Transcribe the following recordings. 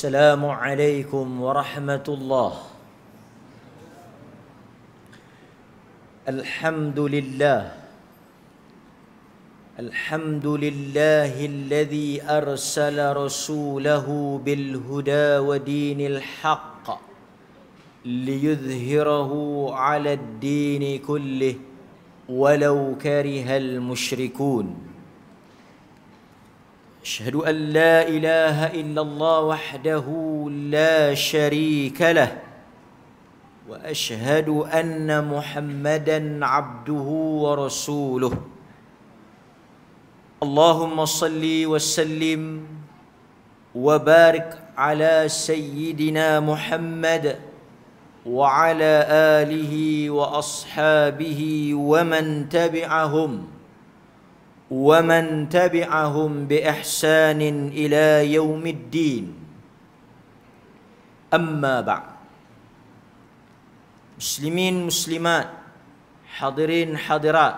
السلام عليكم ورحمة الله الحمد لله الحمد لله الذي أرسل رسوله بالهدى ودين الحق ليظهره على الدين كله ولو كره المشركون أشهد أن لا إله إلا الله وحده لا شريك له وأشهد أن محمدا عبده ورسوله اللهم صل وسلم وبارك على سيدنا محمد وعلى آله وأصحابه ومن تبعهم ومن تبعهم بإحسان إلى يوم الدين أما بعد مسلمين مسلمات حاضرين حاضرات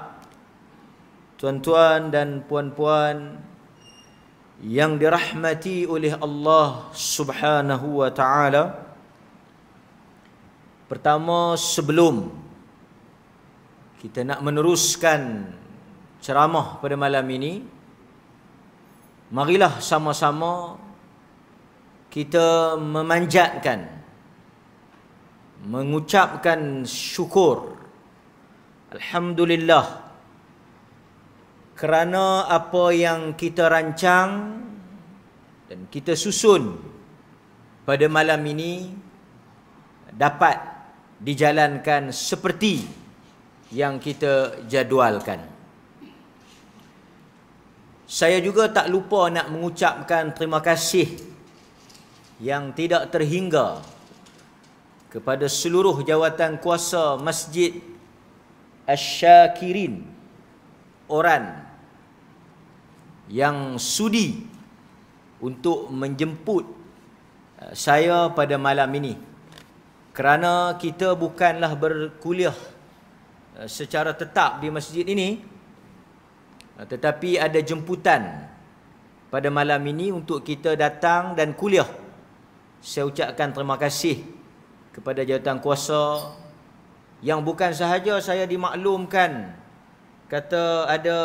tuan-tuan dan puan-puan yang dirahmati oleh Allah Subhanahu wa taala pertama sebelum kita nak meneruskan ceramah pada malam ini marilah sama-sama kita memanjatkan mengucapkan syukur alhamdulillah kerana apa yang kita rancang dan kita susun pada malam ini dapat dijalankan seperti yang kita jadualkan saya juga tak lupa nak mengucapkan terima kasih yang tidak terhingga kepada seluruh jawatan kuasa Masjid Asy-Syakirin orang yang sudi untuk menjemput eh, saya pada malam ini kerana kita bukanlah berkuliah eh, secara tetap di masjid ini Ah, tetapi ada jemputan pada malam ini untuk kita datang dan kuliah saya ucapkan terima kasih kepada jawatan kuasa yang bukan sahaja saya dimaklumkan kata ada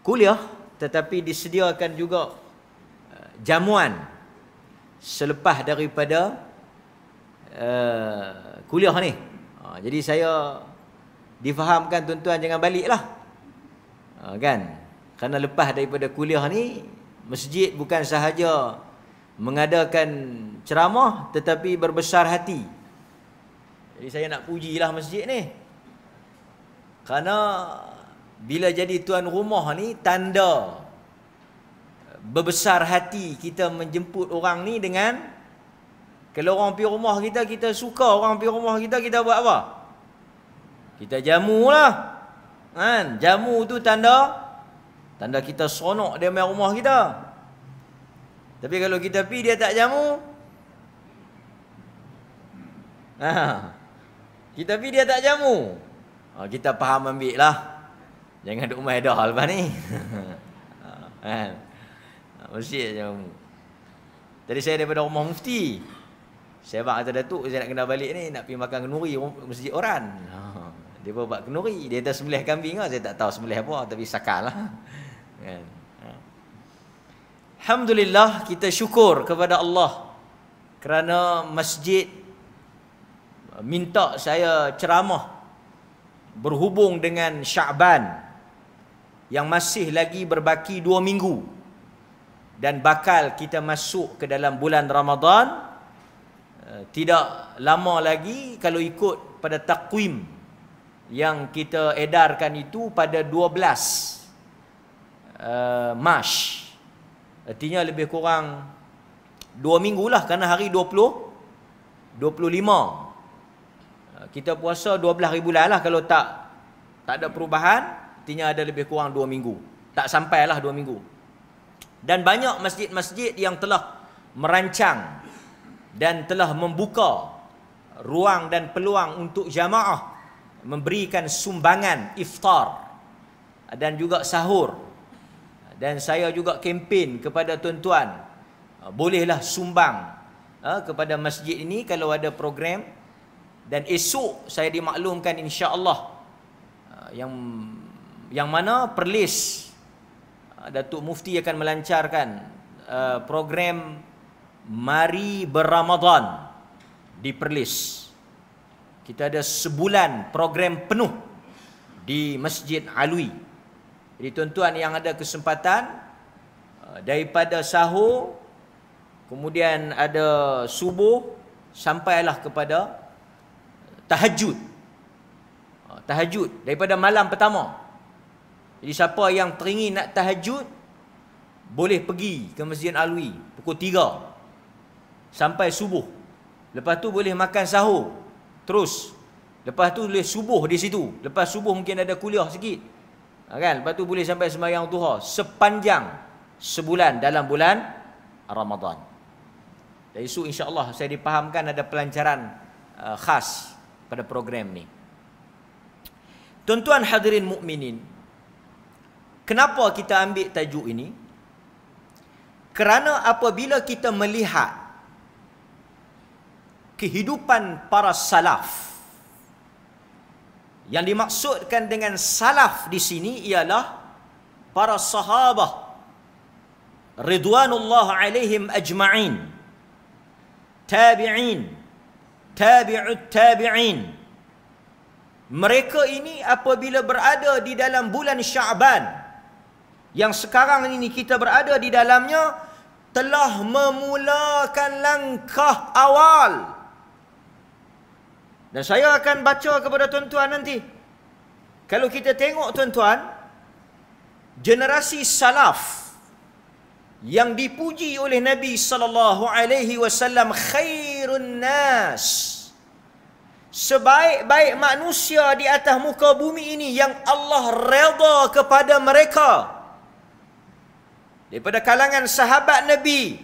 kuliah tetapi disediakan juga ah, jamuan selepas daripada uh, kuliah ni. jadi saya difahamkan tuan-tuan jangan baliklah. Ha kan? Karena lepas daripada kuliah ni masjid bukan sahaja mengadakan ceramah tetapi berbesar hati. Jadi saya nak puji lah masjid ni. Karena bila jadi tuan rumah ni tanda berbesar hati kita menjemput orang ni dengan kalau orang pergi rumah kita kita suka orang pergi rumah kita kita buat apa? Kita jamu lah. Kan? Jamu tu tanda. Tanda kita sonok dia main rumah kita. Tapi kalau kita pi dia tak jamu. Ha. Kita pi dia tak jamu. Ha, kita faham ambil lah. Jangan duk main dah lepas ni. Ha. ha. Mesti tak jamu. Tadi saya daripada rumah mufti. Saya bak atas datuk saya nak kena balik ni. Nak pi makan kenuri masjid orang. Ha. Dia pun buat kenuri. Dia dah sembelih kambing lah. Saya tak tahu sembelih apa. Tapi sakal lah. Ah. Kan? Ha. Alhamdulillah kita syukur kepada Allah. Kerana masjid minta saya ceramah berhubung dengan Syaban yang masih lagi berbaki dua minggu dan bakal kita masuk ke dalam bulan Ramadan eh, tidak lama lagi kalau ikut pada takwim yang kita edarkan itu pada 12 uh, eh, Mac. Artinya lebih kurang 2 minggulah kerana hari 20 25 eh, kita puasa 12 hari bulan lah kalau tak tak ada perubahan artinya ada lebih kurang 2 minggu tak sampai lah 2 minggu dan banyak masjid-masjid yang telah merancang dan telah membuka ruang dan peluang untuk jamaah memberikan sumbangan iftar dan juga sahur dan saya juga kempen kepada tuan-tuan ah, bolehlah sumbang ah, kepada masjid ini kalau ada program dan esok saya dimaklumkan insya-Allah ah, yang yang mana perlis Datuk Mufti akan melancarkan program Mari Beramadan di Perlis kita ada sebulan program penuh di Masjid Alwi. Jadi tuan-tuan yang ada kesempatan eh, daripada sahur kemudian ada subuh sampailah kepada eh, tahajud. Eh, tahajud daripada malam pertama. Jadi siapa yang teringin nak tahajud boleh pergi ke Masjid Alwi pukul 3 sampai subuh. Lepas tu boleh makan sahur Terus Lepas tu boleh subuh di situ Lepas subuh mungkin ada kuliah sikit ha, kan? Lepas tu boleh sampai sembahyang duha Sepanjang sebulan dalam bulan Ramadan Dan isu Allah saya dipahamkan ada pelancaran uh, khas pada program ni Tuan-tuan hadirin mukminin, Kenapa kita ambil tajuk ini? Kerana apabila kita melihat kehidupan para salaf. Yang dimaksudkan dengan salaf di sini ialah para sahabah ridwanullah alaihim ajma'in tabi'in tabi'ut tabi'in mereka ini apabila berada di dalam bulan Syaban yang sekarang ini kita berada di dalamnya telah memulakan langkah awal dan saya akan baca kepada tuan-tuan nanti. Kalau kita tengok tuan-tuan, generasi salaf yang dipuji oleh Nabi sallallahu alaihi wasallam khairun nas. Sebaik-baik manusia di atas muka bumi ini yang Allah redha kepada mereka. Daripada kalangan sahabat Nabi,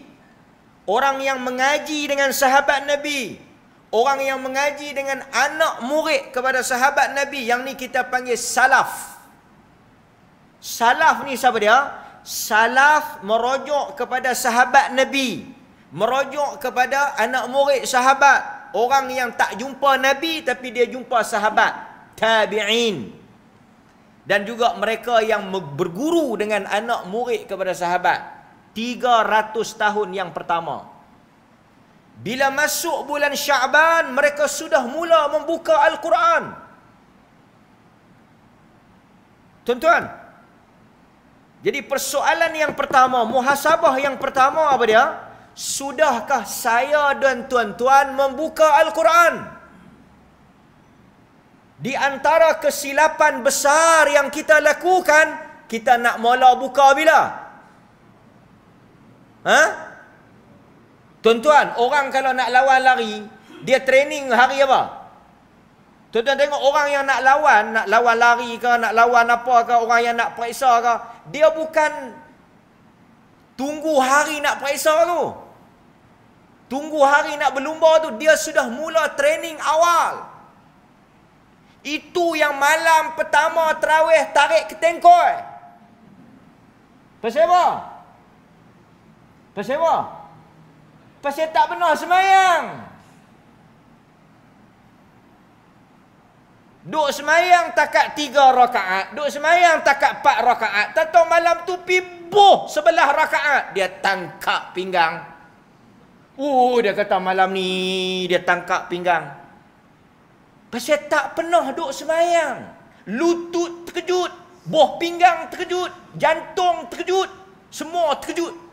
orang yang mengaji dengan sahabat Nabi, Orang yang mengaji dengan anak murid kepada sahabat Nabi yang ni kita panggil salaf. Salaf ni siapa dia? Salaf merujuk kepada sahabat Nabi. Merujuk kepada anak murid sahabat. Orang yang tak jumpa Nabi tapi dia jumpa sahabat. Tabi'in. Dan juga mereka yang berguru dengan anak murid kepada sahabat. 300 tahun yang pertama. 300 bila masuk bulan Syaban, mereka sudah mula membuka Al-Quran. Tuan-tuan. Jadi persoalan yang pertama, muhasabah yang pertama apa dia? Sudahkah saya dan tuan-tuan membuka Al-Quran? Di antara kesilapan besar yang kita lakukan, kita nak mula buka bila? Ha? Tuan-tuan, orang kalau nak lawan lari, dia training hari apa? Tuan-tuan tengok orang yang nak lawan, nak lawan lari ke, nak lawan apa ke, orang yang nak periksa ke, dia bukan tunggu hari nak periksa tu. Tunggu hari nak berlumba tu, dia sudah mula training awal. Itu yang malam pertama terawih tarik ketengkoi. Pasal apa? Pasal apa? Pasal tak pernah semayang. Duk semayang takat tiga rakaat. Duk semayang takat empat rakaat. Tak tahu malam tu pibuh sebelah rakaat. Dia tangkap pinggang. Oh, dia kata malam ni dia tangkap pinggang. Pasal tak pernah duk semayang. Lutut terkejut. Boh pinggang terkejut. Jantung terkejut. Semua terkejut.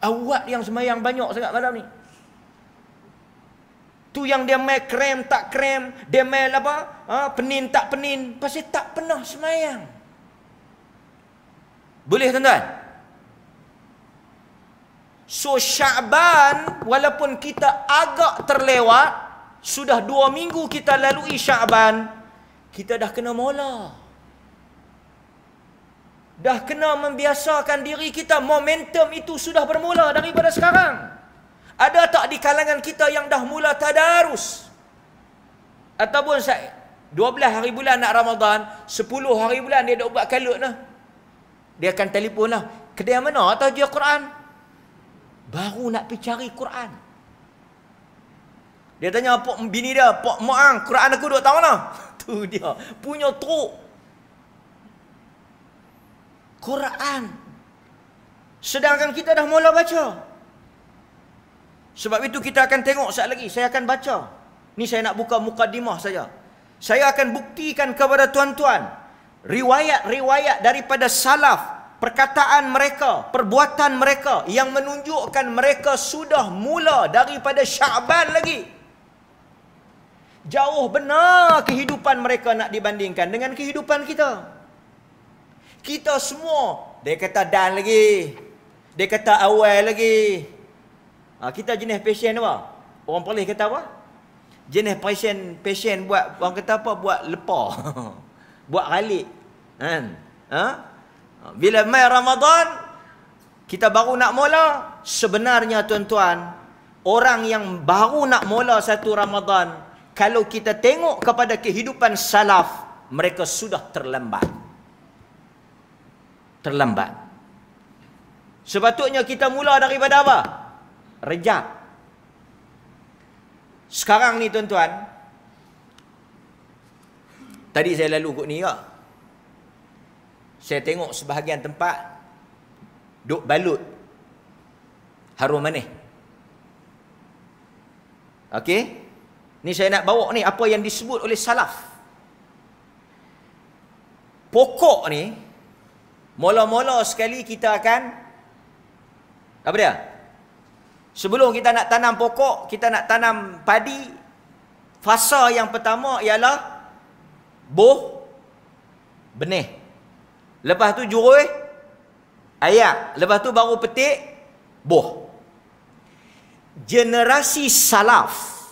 Awak yang semayang banyak sangat malam ni. Tu yang dia main krem tak krem. Dia main apa? Ha? Penin tak penin. Pasti tak pernah semayang. Boleh tuan-tuan? So Syaban walaupun kita agak terlewat. Sudah dua minggu kita lalui Syaban. Kita dah kena molah dah kena membiasakan diri kita momentum itu sudah bermula daripada sekarang ada tak di kalangan kita yang dah mula tadarus ataupun saya 12 hari bulan nak Ramadan 10 hari bulan dia dah buat kalut lah dia akan telefon lah kedai mana atau dia Quran baru nak pergi cari Quran dia tanya pak bini dia pak muang Quran aku duk tahu lah tu dia punya truk Quran. Sedangkan kita dah mula baca. Sebab itu kita akan tengok sekejap lagi. Saya akan baca. Ni saya nak buka mukadimah saja. Saya akan buktikan kepada tuan-tuan. Riwayat-riwayat daripada salaf. Perkataan mereka. Perbuatan mereka. Yang menunjukkan mereka sudah mula daripada syaban lagi. Jauh benar kehidupan mereka nak dibandingkan dengan kehidupan kita. Kita. Kita semua dia kata dan lagi. Dia kata awal lagi. Ha, kita jenis pasien apa? Orang perlis kata apa? Jenis pasien pasien buat orang kata apa? Buat lepa. buat ralik. Kan? Ha? ha? Bila mai Ramadan kita baru nak mula sebenarnya tuan-tuan orang yang baru nak mula satu Ramadan kalau kita tengok kepada kehidupan salaf mereka sudah terlambat terlambat. Sepatutnya kita mula daripada apa? Rejab. Sekarang ni tuan-tuan, tadi saya lalu kot ni ya. Saya tengok sebahagian tempat, duk balut. Harum manis. Okey? Ni saya nak bawa ni apa yang disebut oleh salaf. Pokok ni, Mula-mula sekali kita akan apa dia? Sebelum kita nak tanam pokok, kita nak tanam padi, fasa yang pertama ialah boh benih. Lepas tu jurui ayak, lepas tu baru petik boh. Generasi salaf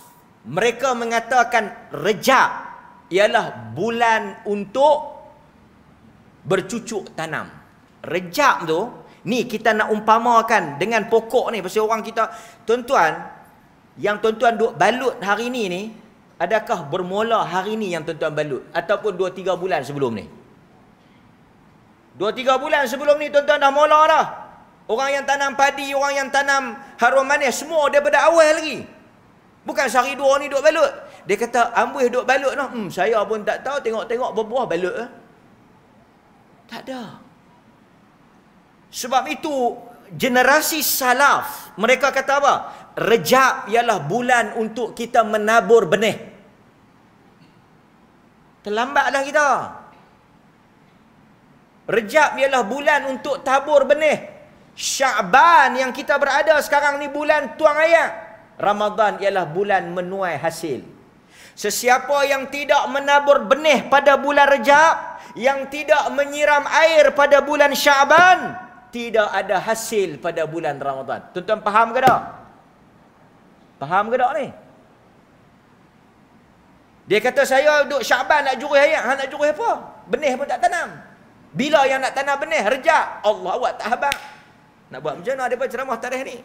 mereka mengatakan rejab ialah bulan untuk bercucuk tanam. Rejab tu, ni kita nak umpamakan dengan pokok ni. Pasal orang kita, tuan-tuan, yang tuan-tuan duk balut hari ni ni, adakah bermula hari ni yang tuan-tuan balut? Ataupun 2-3 bulan sebelum ni? 2-3 bulan sebelum ni tuan-tuan dah mula dah. Orang yang tanam padi, orang yang tanam harum manis, semua daripada awal lagi. Bukan sehari dua ni duk balut. Dia kata, ambil duk balut Hmm, saya pun tak tahu, tengok-tengok berbuah balut eh. Tak ada. Sebab itu generasi salaf mereka kata apa? Rejab ialah bulan untuk kita menabur benih. Terlambatlah kita. Rejab ialah bulan untuk tabur benih. Syaban yang kita berada sekarang ni bulan tuang ayat. Ramadan ialah bulan menuai hasil. Sesiapa yang tidak menabur benih pada bulan Rejab, yang tidak menyiram air pada bulan Syaban tidak ada hasil pada bulan Ramadan. Tuan-tuan faham ke tak? Faham ke tak ni? Dia kata saya duduk Syaban nak juruh ayat. Ha nak juruh apa? Benih pun tak tanam. Bila yang nak tanam benih? Rejak. Allah awak tak habar. Nak buat macam mana dia buat ceramah tarikh ni?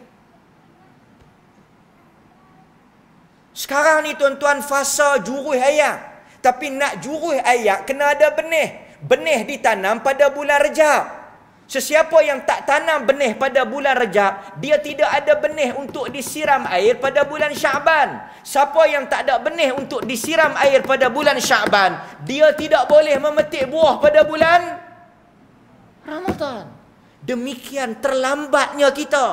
Sekarang ni tuan-tuan fasa juruh ayat. Tapi nak juruh ayat kena ada benih. Benih ditanam pada bulan Rejab. Sesiapa yang tak tanam benih pada bulan Rejab, dia tidak ada benih untuk disiram air pada bulan Syaban. Siapa yang tak ada benih untuk disiram air pada bulan Syaban, dia tidak boleh memetik buah pada bulan Ramadan. Demikian terlambatnya kita.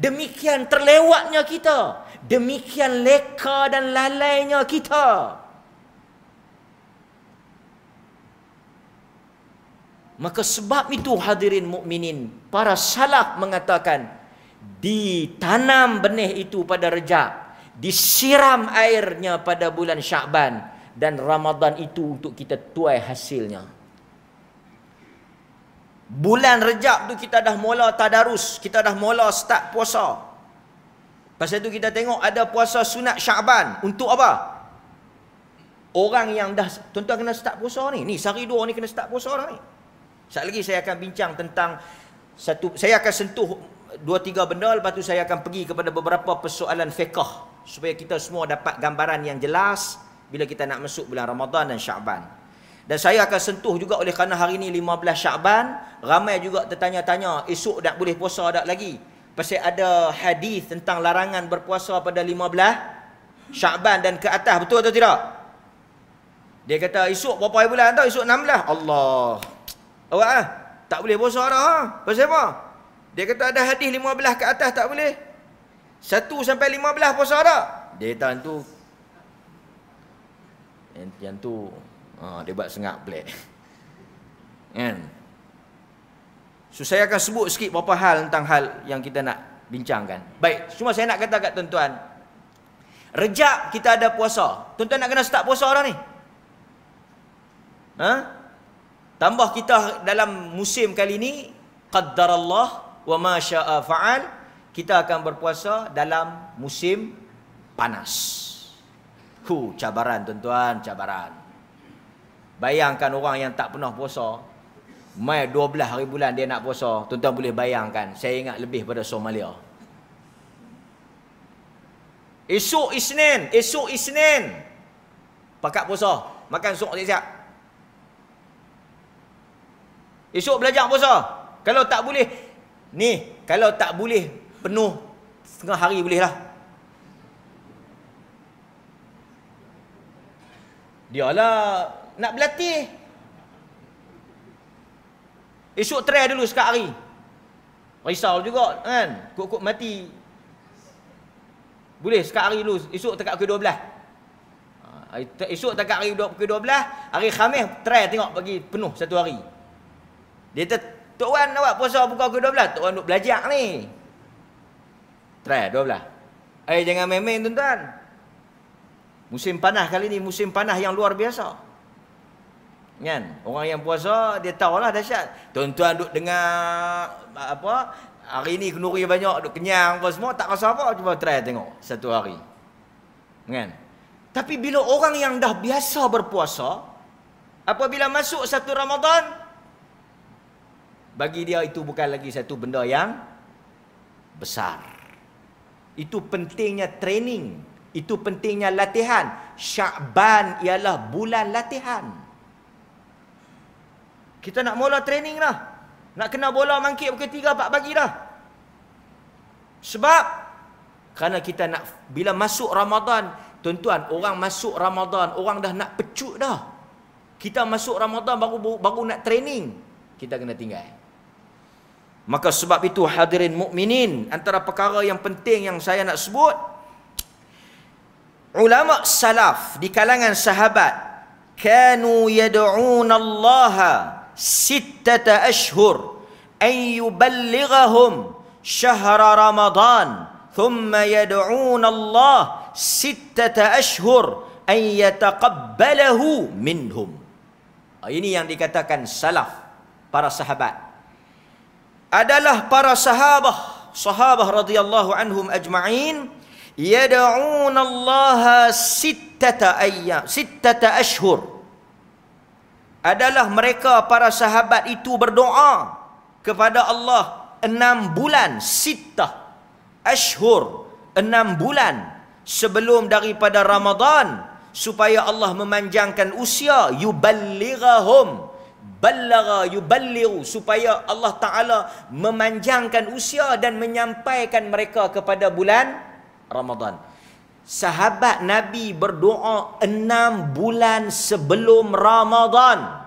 Demikian terlewatnya kita. Demikian leka dan lalainya kita. Maka sebab itu hadirin mukminin para salaf mengatakan ditanam benih itu pada rejab, disiram airnya pada bulan Syaban dan Ramadan itu untuk kita tuai hasilnya. Bulan rejab tu kita dah mula tadarus, kita dah mula start puasa. Pasal itu kita tengok ada puasa sunat Syaban untuk apa? Orang yang dah tuan-tuan kena start puasa ni. Ni sehari dua ni kena start puasa orang ni. Sekali lagi saya akan bincang tentang satu saya akan sentuh dua tiga benda lepas tu saya akan pergi kepada beberapa persoalan fiqh supaya kita semua dapat gambaran yang jelas bila kita nak masuk bulan Ramadan dan Syaban. Dan saya akan sentuh juga oleh kerana hari ini 15 Syaban, ramai juga tertanya-tanya esok tak boleh puasa tak lagi. Pasal ada hadis tentang larangan berpuasa pada 15 Syaban dan ke atas betul atau tidak? Dia kata esok berapa hari bulan tau? Esok 16. Allah. Awak ah, tak boleh puasa dah. Pasal apa? Dia kata ada hadis lima belah ke atas tak boleh. satu sampai 15 puasa dah. Dia kata tu. Yang, yang tu ha, dia buat sengak pelik. Kan? So saya akan sebut sikit beberapa hal tentang hal yang kita nak bincangkan. Baik, cuma saya nak kata kat tuan-tuan. Rejab kita ada puasa. Tuan-tuan nak kena start puasa dah ni. Ha? Tambah kita dalam musim kali ini Allah, wa ma syaa fa'al kita akan berpuasa dalam musim panas. Hu cabaran tuan-tuan, cabaran. Bayangkan orang yang tak pernah puasa mai 12 hari bulan dia nak puasa, tuan-tuan boleh bayangkan. Saya ingat lebih pada Somalia. Esok Isnin, esok Isnin. Pakat puasa, makan sok siap-siap. Esok belajar puasa. Kalau tak boleh ni, kalau tak boleh penuh setengah hari boleh lah. Dialah nak berlatih. Esok try dulu sekali hari. Risau juga kan, kok-kok mati. Boleh sekali hari dulu, esok tekak pukul 12. Ha, esok tak hari pukul 12 Hari Khamis try tengok bagi penuh satu hari dia kata, Tok Wan awak puasa buka ke 12. Tok Wan duk belajar ni. Try 12. Eh jangan main-main tuan-tuan. Musim panah kali ni musim panah yang luar biasa. Kan? Orang yang puasa dia tahu lah dahsyat. Tuan-tuan duk dengar apa? Hari ni kenuri banyak, duk kenyang apa semua, tak rasa apa, cuba try tengok satu hari. Kan? Tapi bila orang yang dah biasa berpuasa, apabila masuk satu Ramadan, bagi dia itu bukan lagi satu benda yang besar. Itu pentingnya training, itu pentingnya latihan. Syaban ialah bulan latihan. Kita nak mula training dah. Nak kena bola mangkit pukul 3 4 pagi dah. Sebab kerana kita nak bila masuk Ramadan, tuan-tuan, orang masuk Ramadan, orang dah nak pecut dah. Kita masuk Ramadan baru baru nak training, kita kena tinggal. Maka sebab itu hadirin mukminin antara perkara yang penting yang saya nak sebut ulama salaf di kalangan sahabat kanu yad'un Allah sittata ashhur an yuballighahum syahr ramadan thumma yad'un Allah sittata ashhur an yataqabbalahu minhum ah, ini yang dikatakan salaf para sahabat adalah para sahabah sahabah radhiyallahu anhum ajma'in yad'un Allah sittata ayyam sittata ashhur adalah mereka para sahabat itu berdoa kepada Allah enam bulan sittah ashhur enam bulan sebelum daripada Ramadan supaya Allah memanjangkan usia yuballighahum ballagha yuballighu supaya Allah Taala memanjangkan usia dan menyampaikan mereka kepada bulan Ramadan. Sahabat Nabi berdoa enam bulan sebelum Ramadan.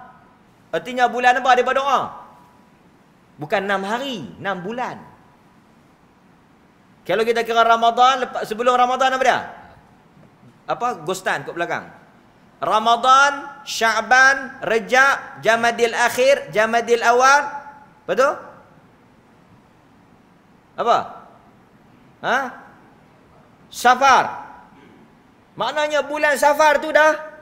Artinya bulan apa dia berdoa? Bukan enam hari, enam bulan. Kalau kita kira Ramadan, sebelum Ramadan apa dia? Apa? Gostan kat belakang. Ramadan, Syaban, Rejab, Jamadil Akhir, Jamadil Awal. Betul? Apa? Ha? Safar. Maknanya bulan Safar tu dah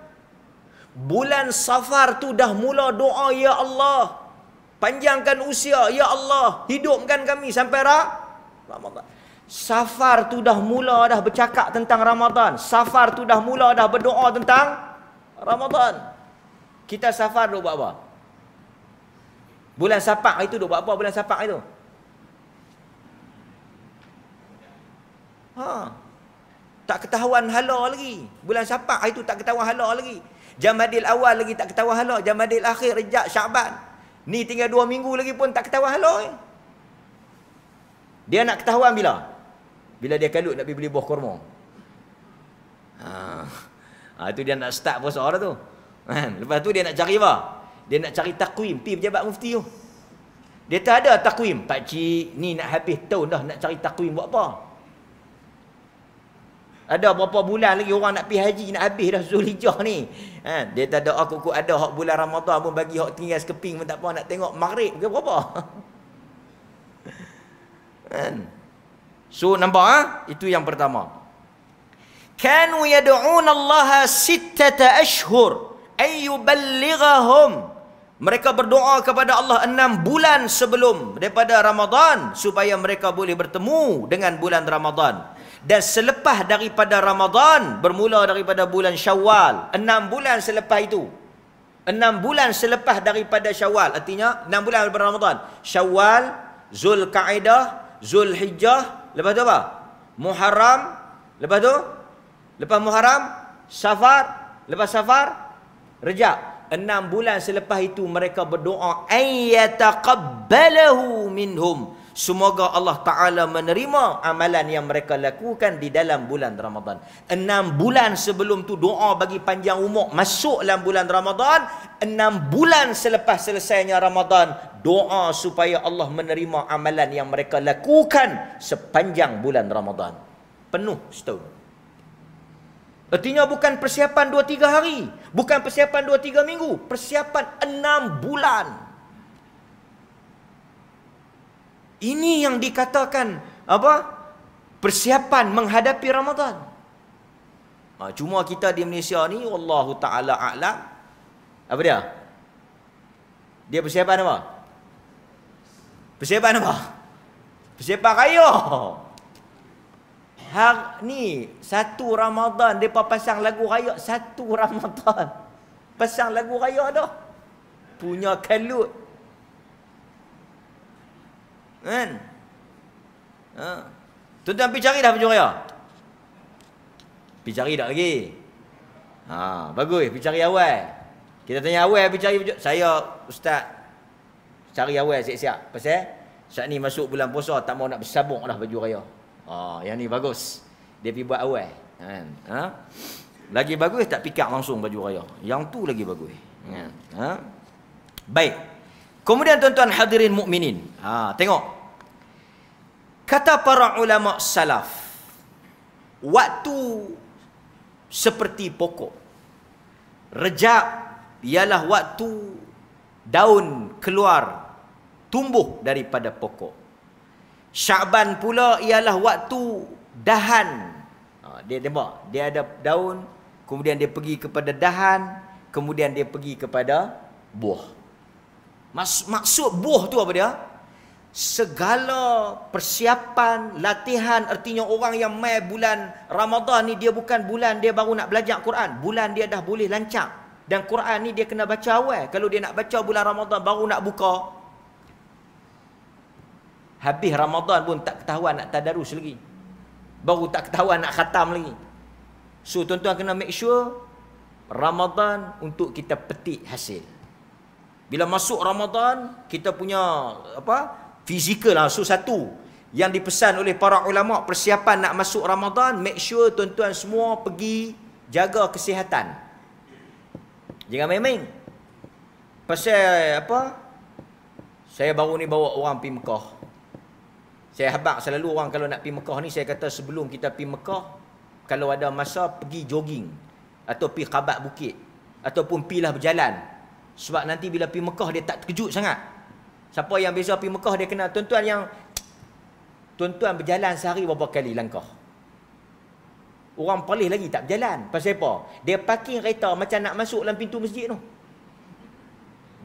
bulan Safar tu dah mula doa ya Allah. Panjangkan usia ya Allah, hidupkan kami sampai Ramadan. Safar tu dah mula dah bercakap tentang Ramadan. Safar tu dah mula dah berdoa tentang Ramadan. Kita safar duk buat apa? Bulan sapak itu duk buat apa bulan sapak itu? Ha. Tak ketahuan hala lagi. Bulan sapak itu tak ketahuan hala lagi. Jamadil awal lagi tak ketahuan hala. Jamadil akhir, rejak, syabat Ni tinggal dua minggu lagi pun tak ketahuan hala. Eh. Dia nak ketahuan bila? Bila dia kalut nak beli buah kurma. Ha. Ha, itu dia nak start puasa orang tu. Kan? Lepas tu dia nak cari apa? Dia nak cari takwim. Pergi pejabat mufti tu. Dia tak ada takwim. Pakcik ni nak habis tahun dah nak cari takwim buat apa? Ada berapa bulan lagi orang nak pi haji nak habis dah Zulhijah ni. Ha, dia tak ada aku ah, ku ada hak bulan Ramadan pun bagi hak tinggal sekeping pun tak apa nak tengok maghrib ke berapa. Kan? So nampak ah ha? itu yang pertama. Kanu yad'un Allah sittata ashhur ayyuballighahum mereka berdoa kepada Allah enam bulan sebelum daripada Ramadan supaya mereka boleh bertemu dengan bulan Ramadan. Dan selepas daripada Ramadan bermula daripada bulan Syawal. Enam bulan selepas itu. Enam bulan selepas daripada Syawal. Artinya enam bulan daripada Ramadan. Syawal, Zul Zulhijjah Lepas tu apa? Muharram. Lepas tu? Lepas Muharram, Safar. Lepas Safar, Rejab. Enam bulan selepas itu mereka berdoa. Ayyataqabbalahu minhum. Semoga Allah Ta'ala menerima amalan yang mereka lakukan di dalam bulan Ramadan. Enam bulan sebelum tu doa bagi panjang umur masuk dalam bulan Ramadan. Enam bulan selepas selesainya Ramadan. Doa supaya Allah menerima amalan yang mereka lakukan sepanjang bulan Ramadan. Penuh stone. Artinya bukan persiapan 2-3 hari. Bukan persiapan 2-3 minggu. Persiapan 6 bulan. Ini yang dikatakan apa? Persiapan menghadapi Ramadhan. Ha, ah, cuma kita di Malaysia ni Allah Ta'ala A'lam. Apa dia? Dia persiapan apa? Persiapan apa? Persiapan raya har ni satu Ramadan depa pasang lagu raya satu Ramadan. Pasang lagu raya dah. Punya kelut, Kan? Ha. Tuan-tuan pergi cari dah baju raya. Pergi cari dah lagi. Ha, bagus pergi cari awal. Kita tanya awal pergi cari Saya ustaz cari awal siap-siap. Pasal saat ni masuk bulan puasa tak mau nak bersabung dah baju raya. Ah, oh, yang ni bagus. Dia pergi buat awal. Kan? Ha? Lagi bagus tak pikat langsung baju raya. Yang tu lagi bagus. Kan? Ha? Baik. Kemudian tuan-tuan hadirin mukminin. Ha, tengok. Kata para ulama salaf, waktu seperti pokok. Rejab ialah waktu daun keluar tumbuh daripada pokok. Syaban pula ialah waktu dahan. Ha, dia tembak. Dia ada daun. Kemudian dia pergi kepada dahan. Kemudian dia pergi kepada buah. Maksud buah tu apa dia? Segala persiapan, latihan. Artinya orang yang mai bulan Ramadhan ni. Dia bukan bulan dia baru nak belajar Quran. Bulan dia dah boleh lancar. Dan Quran ni dia kena baca awal. Kalau dia nak baca bulan Ramadhan baru nak buka. Habis Ramadan pun tak ketahuan nak tadarus lagi. Baru tak ketahuan nak khatam lagi. So tuan-tuan kena make sure Ramadan untuk kita petik hasil. Bila masuk Ramadan, kita punya apa? Fizikal lah. So satu, yang dipesan oleh para ulama persiapan nak masuk Ramadan, make sure tuan-tuan semua pergi jaga kesihatan. Jangan main-main. Pasal apa? Saya baru ni bawa orang pergi Mekah. Saya habak selalu orang kalau nak pergi Mekah ni saya kata sebelum kita pergi Mekah kalau ada masa pergi jogging atau pergi kabak bukit ataupun pilah berjalan sebab nanti bila pergi Mekah dia tak terkejut sangat. Siapa yang biasa pergi Mekah dia kena tuan-tuan yang tuan-tuan berjalan sehari beberapa kali langkah. Orang pelih lagi tak berjalan. Pasal apa? Dia parking kereta macam nak masuk dalam pintu masjid tu.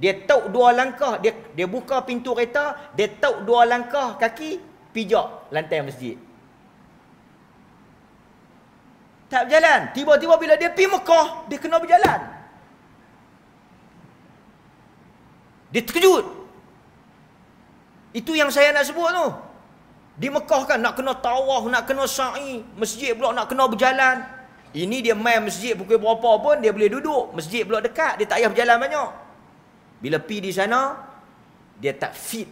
Dia tauk dua langkah, dia dia buka pintu kereta, dia tauk dua langkah kaki, pijak lantai masjid. Tak berjalan. Tiba-tiba bila dia pergi Mekah, dia kena berjalan. Dia terkejut. Itu yang saya nak sebut tu. Di Mekah kan nak kena tawaf, nak kena sa'i. Masjid pula nak kena berjalan. Ini dia main masjid pukul berapa pun dia boleh duduk. Masjid pula dekat. Dia tak payah berjalan banyak. Bila pergi di sana, dia tak fit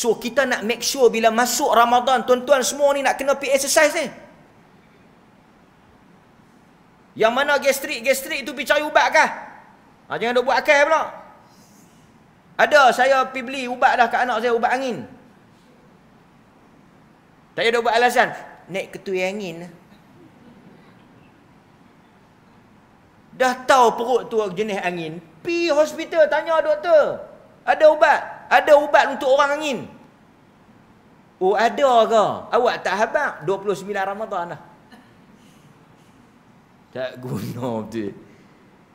So kita nak make sure bila masuk Ramadan tuan-tuan semua ni nak kena pergi exercise ni. Yang mana gastrik-gastrik tu pergi cari ubat kah? Ha, jangan duk buat akal pula. Ada saya pergi beli ubat dah kat anak saya, ubat angin. Tak ada buat alasan. Naik ketui angin. Dah tahu perut tu jenis angin. Pergi hospital tanya doktor. Ada ubat. Ada ubat untuk orang angin. Oh ada ke? Awak tak habaq 29 ramadhan lah. Tak guna betul.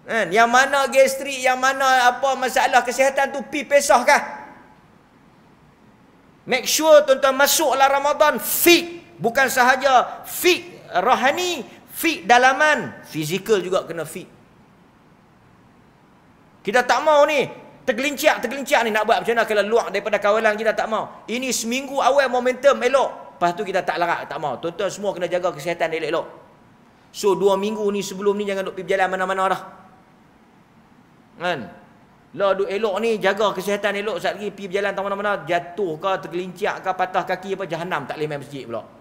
Kan? Yang mana gastrik, yang mana apa masalah kesihatan tu pi pesah kah? Make sure tuan-tuan masuklah ramadhan fit. Bukan sahaja fit rohani, fit dalaman. Fizikal juga kena fit. Kita tak mau ni tergelinciak tergelinciak ni nak buat macam mana kalau luar daripada kawalan kita tak mau ini seminggu awal momentum elok lepas tu kita tak larat tak mau tuan-tuan semua kena jaga kesihatan elok-elok so dua minggu ni sebelum ni jangan duk pergi berjalan mana-mana dah kan lah duk elok ni jaga kesihatan elok Sekali lagi pergi berjalan tak mana-mana jatuh ke tergelinciak ke patah kaki apa jahanam tak boleh main masjid pula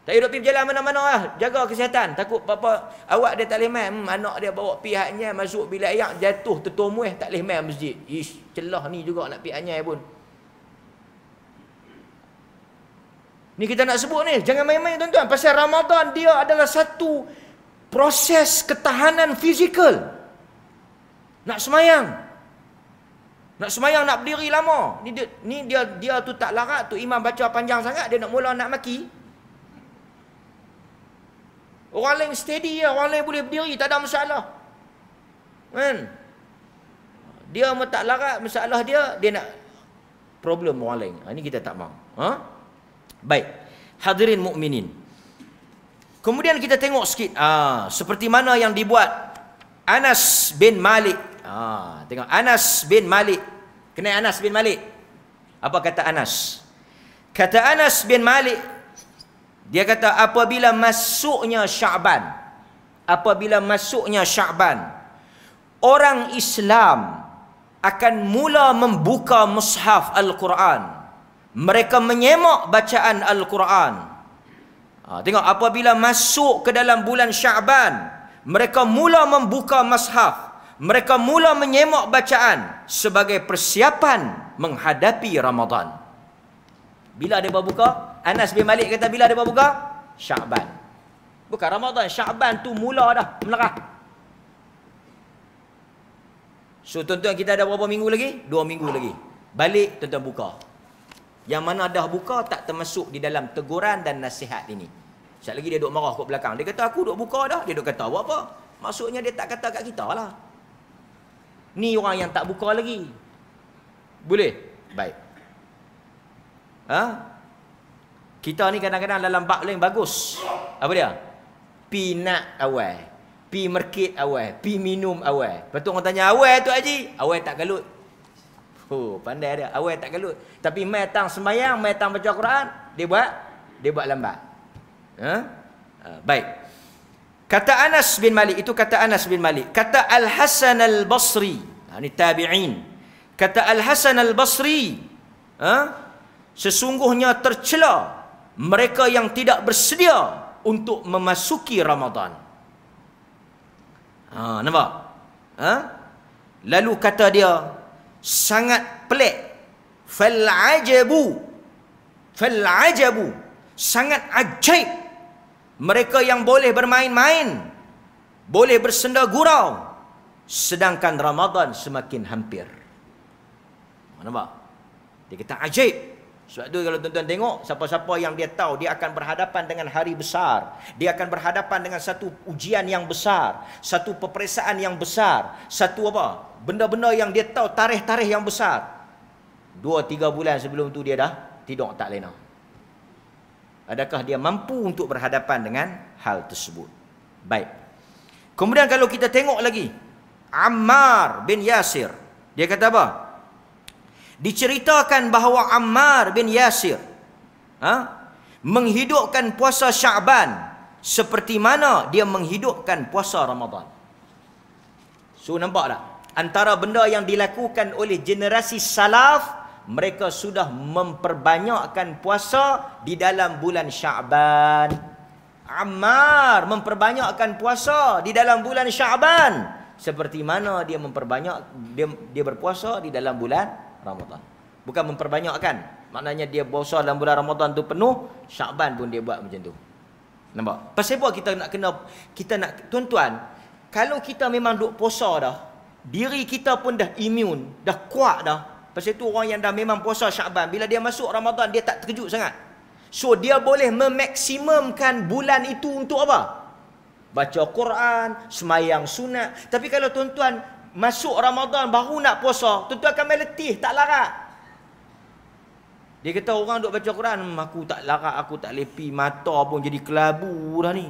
tak hidup pergi berjalan mana-mana lah. Jaga kesihatan. Takut apa-apa. Awak dia tak boleh main. Hmm, anak dia bawa pihaknya masuk bila ayak jatuh tertumuh tak boleh main masjid. Ish, celah ni juga nak pihaknya pun. Ni kita nak sebut ni. Jangan main-main tuan-tuan. Pasal Ramadan dia adalah satu proses ketahanan fizikal. Nak semayang. Nak semayang nak berdiri lama. Ni dia, ni dia, dia tu tak larat tu imam baca panjang sangat dia nak mula nak maki. Orang lain steady ya, orang lain boleh berdiri, tak ada masalah. Kan? Dia mau tak larat masalah dia, dia nak problem orang lain. ini ha, kita tak mau. Ha? Baik. Hadirin mukminin. Kemudian kita tengok sikit ah, seperti mana yang dibuat Anas bin Malik. Ah, tengok Anas bin Malik. Kenal Anas bin Malik? Apa kata Anas? Kata Anas bin Malik dia kata apabila masuknya Syaban apabila masuknya Syaban orang Islam akan mula membuka mushaf Al-Quran. Mereka menyemak bacaan Al-Quran. Ha, tengok apabila masuk ke dalam bulan Syaban mereka mula membuka mushaf mereka mula menyemak bacaan sebagai persiapan menghadapi Ramadan. Bila dia buka? Anas bin Malik kata bila dia buat buka? Syaban. Bukan Ramadan, Syaban tu mula dah melerah. So tuan-tuan kita ada berapa minggu lagi? Dua minggu lagi. Balik tuan-tuan buka. Yang mana dah buka tak termasuk di dalam teguran dan nasihat ini. Sekejap lagi dia duduk marah kat belakang. Dia kata aku duduk buka dah. Dia duduk kata buat apa? Maksudnya dia tak kata kat kita lah. Ni orang yang tak buka lagi. Boleh? Baik. Ha? Kita ni kadang-kadang dalam bab lain bagus. Apa dia? Pi nak awal. Pi market awal. Pi minum awal. Lepas tu orang tanya, awal tu Haji? Awal tak galut. Oh, pandai dia. Awal tak galut. Tapi mai tang semayang, mai tang baca Quran, dia buat dia buat lambat. Ha? Huh? Ha, baik. Kata Anas bin Malik, itu kata Anas bin Malik. Kata Al-Hasan Al-Basri. Ha, ini tabi'in. Kata Al-Hasan Al-Basri. Ha? Sesungguhnya tercela mereka yang tidak bersedia untuk memasuki Ramadan. Ha, nampak? Ha? Lalu kata dia, sangat pelik. Fal'ajabu. Fal'ajabu. Sangat ajaib. Mereka yang boleh bermain-main. Boleh bersenda gurau. Sedangkan Ramadan semakin hampir. Nampak? Dia kata ajaib. Sebab tu kalau tuan-tuan tengok siapa-siapa yang dia tahu dia akan berhadapan dengan hari besar, dia akan berhadapan dengan satu ujian yang besar, satu peperiksaan yang besar, satu apa? Benda-benda yang dia tahu tarikh-tarikh yang besar. Dua tiga bulan sebelum tu dia dah tidur tak lena. Adakah dia mampu untuk berhadapan dengan hal tersebut? Baik. Kemudian kalau kita tengok lagi Ammar bin Yasir, dia kata apa? Diceritakan bahawa Ammar bin Yasir ha? menghidupkan puasa Syaban seperti mana dia menghidupkan puasa Ramadan. So nampak tak? Antara benda yang dilakukan oleh generasi salaf mereka sudah memperbanyakkan puasa di dalam bulan Syaban. Ammar memperbanyakkan puasa di dalam bulan Syaban seperti mana dia memperbanyak dia, dia berpuasa di dalam bulan Ramadan. Bukan memperbanyakkan. Maknanya dia puasa dalam bulan Ramadan tu penuh, Syakban pun dia buat macam tu. Nampak? Pasal apa kita nak kena kita nak tuan-tuan, kalau kita memang duk puasa dah, diri kita pun dah imun, dah kuat dah. Pasal tu orang yang dah memang puasa Syakban, bila dia masuk Ramadan dia tak terkejut sangat. So dia boleh memaksimumkan bulan itu untuk apa? Baca Quran, semayang sunat. Tapi kalau tuan-tuan masuk Ramadan baru nak puasa, tentu akan main letih, tak larat. Dia kata orang duk baca Quran, hmm, aku tak larat, aku tak lepi, mata pun jadi kelabu dah ni.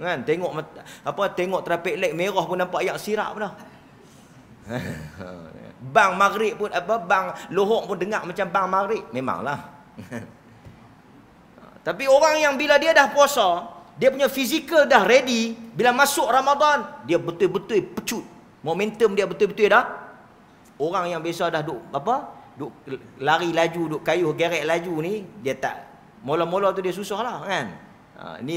Kan? Tengok apa tengok traffic light merah pun nampak ayak sirap dah. bang maghrib pun apa bang lohok pun dengar macam bang maghrib memanglah. Tapi orang yang bila dia dah puasa, dia punya fizikal dah ready, bila masuk Ramadan, dia betul-betul pecut. Momentum dia betul-betul dah orang yang biasa dah duk apa? Duk lari laju, duk kayuh geret laju ni, dia tak mula-mula tu dia lah kan. Ha ni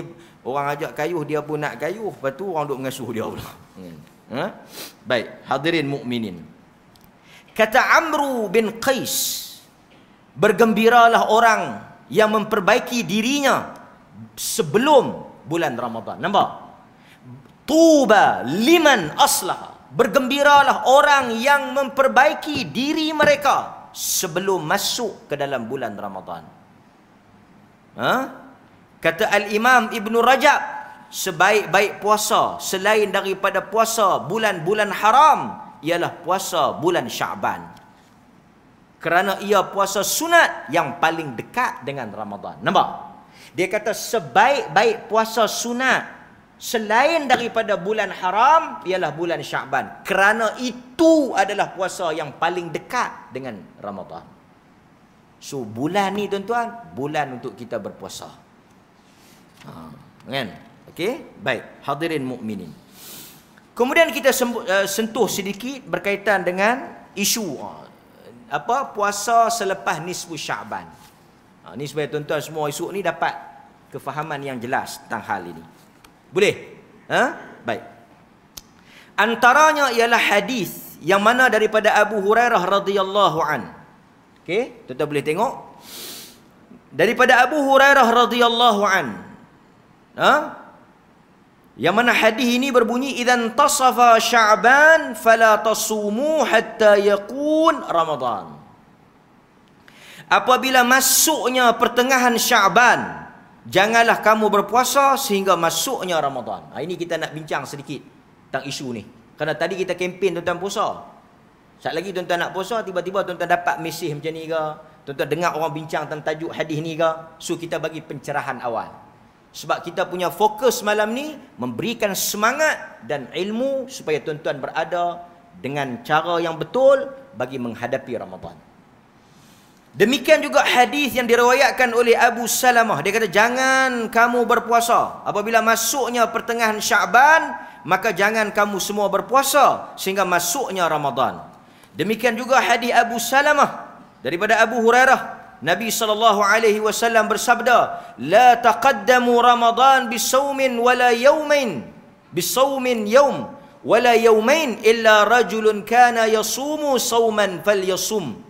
orang ajak kayuh dia pun nak kayuh, lepas tu orang duk mengasuh dia pula. Hmm. Ha? Baik, hadirin mukminin. Kata Amru bin Qais, bergembiralah orang yang memperbaiki dirinya sebelum bulan Ramadan. Nampak? Tuba liman aslaha bergembiralah orang yang memperbaiki diri mereka sebelum masuk ke dalam bulan Ramadhan. Ha? Kata Al-Imam Ibn Rajab, sebaik-baik puasa selain daripada puasa bulan-bulan haram ialah puasa bulan Syaban. Kerana ia puasa sunat yang paling dekat dengan Ramadhan. Nampak? Dia kata sebaik-baik puasa sunat selain daripada bulan haram ialah bulan Syaban kerana itu adalah puasa yang paling dekat dengan Ramadhan. So bulan ni tuan-tuan, bulan untuk kita berpuasa. Ha, kan? Okey, baik. Hadirin mukminin. Kemudian kita eh, sentuh sedikit berkaitan dengan isu eh, apa puasa selepas nisfu Syaban. Ha, ni supaya tuan-tuan semua isu ni dapat kefahaman yang jelas tentang hal ini. Boleh? Ha? Baik. Antaranya ialah hadis yang mana daripada Abu Hurairah radhiyallahu an. Okey, tuan-tuan boleh tengok. Daripada Abu Hurairah radhiyallahu an. Ha? Yang mana hadis ini berbunyi idzan tasafa sya'ban fala tasumu hatta yakun ramadan. Apabila masuknya pertengahan Sya'ban, Janganlah kamu berpuasa sehingga masuknya Ramadhan. Ha, ini kita nak bincang sedikit tentang isu ni. Kerana tadi kita kempen tentang puasa. Sekejap lagi tuan-tuan nak puasa, tiba-tiba tuan-tuan dapat mesej macam ni ke. Tuan-tuan dengar orang bincang tentang tajuk hadis ni ke. So kita bagi pencerahan awal. Sebab kita punya fokus malam ni memberikan semangat dan ilmu supaya tuan-tuan berada dengan cara yang betul bagi menghadapi Ramadhan. Demikian juga hadis yang diriwayatkan oleh Abu Salamah. Dia kata, jangan kamu berpuasa. Apabila masuknya pertengahan Syaban, maka jangan kamu semua berpuasa sehingga masuknya Ramadan. Demikian juga hadis Abu Salamah daripada Abu Hurairah. Nabi sallallahu alaihi wasallam bersabda, "La taqaddamu Ramadan bisawmin wala yawmin, bisawmin yawm wala yawmin illa rajulun kana yasumu sawman falyasum."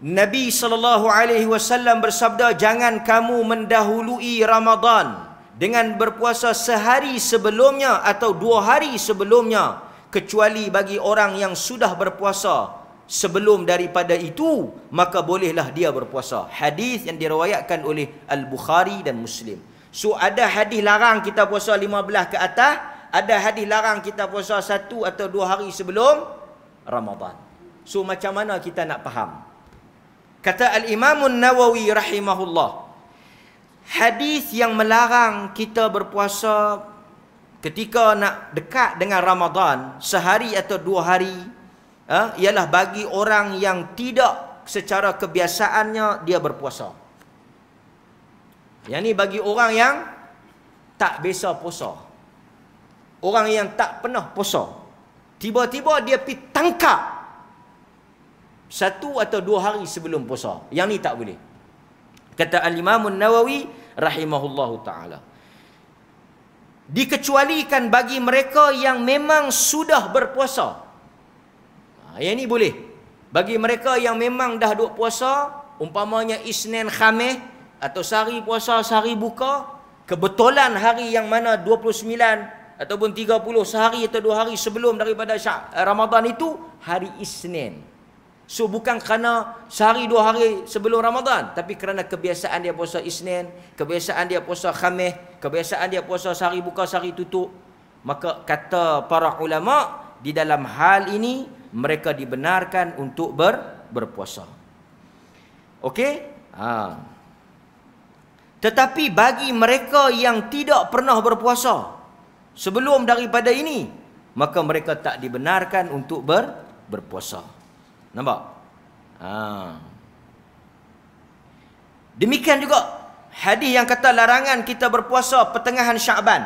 Nabi sallallahu alaihi wasallam bersabda jangan kamu mendahului Ramadan dengan berpuasa sehari sebelumnya atau dua hari sebelumnya kecuali bagi orang yang sudah berpuasa sebelum daripada itu maka bolehlah dia berpuasa hadis yang diriwayatkan oleh al-Bukhari dan Muslim so ada hadis larang kita puasa 15 ke atas ada hadis larang kita puasa satu atau dua hari sebelum Ramadan so macam mana kita nak faham Kata al Imamun Nawawi rahimahullah. Hadis yang melarang kita berpuasa ketika nak dekat dengan Ramadan sehari atau dua hari eh, ialah bagi orang yang tidak secara kebiasaannya dia berpuasa. Yang ni bagi orang yang tak biasa puasa. Orang yang tak pernah puasa. Tiba-tiba dia pergi tangkap satu atau dua hari sebelum puasa. Yang ni tak boleh. Kata Al-Imam Nawawi rahimahullahu taala. Dikecualikan bagi mereka yang memang sudah berpuasa. Ha, yang ni boleh. Bagi mereka yang memang dah duk puasa, umpamanya Isnin Khamis atau sehari puasa sehari buka, kebetulan hari yang mana 29 ataupun 30 sehari atau dua hari sebelum daripada Ramadan itu hari Isnin. So bukan kerana sehari dua hari sebelum Ramadan Tapi kerana kebiasaan dia puasa Isnin Kebiasaan dia puasa Khamih Kebiasaan dia puasa sehari buka sehari tutup Maka kata para ulama Di dalam hal ini Mereka dibenarkan untuk ber, berpuasa Okey? Ha. Tetapi bagi mereka yang tidak pernah berpuasa Sebelum daripada ini Maka mereka tak dibenarkan untuk ber, berpuasa Berpuasa Nampak? Ha. Demikian juga hadis yang kata larangan kita berpuasa pertengahan Syaban.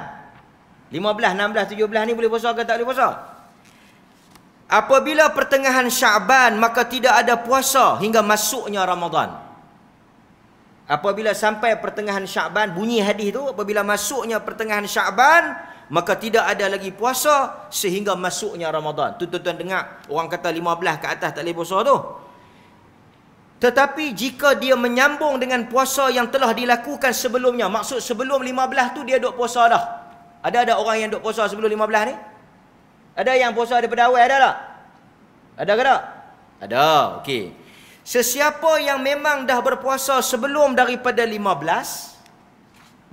15, 16, 17 ni boleh puasa ke tak boleh puasa? Apabila pertengahan Syaban maka tidak ada puasa hingga masuknya Ramadan. Apabila sampai pertengahan Syaban bunyi hadis tu apabila masuknya pertengahan Syaban maka tidak ada lagi puasa sehingga masuknya Ramadan. Tu tuan-tuan dengar orang kata 15 ke atas tak boleh puasa tu. Tetapi jika dia menyambung dengan puasa yang telah dilakukan sebelumnya, maksud sebelum 15 tu dia duk puasa dah. Ada ada orang yang duk puasa sebelum 15 ni? Ada yang puasa daripada awal ada tak? Ada ke tak? Ada. Okey. Sesiapa yang memang dah berpuasa sebelum daripada 15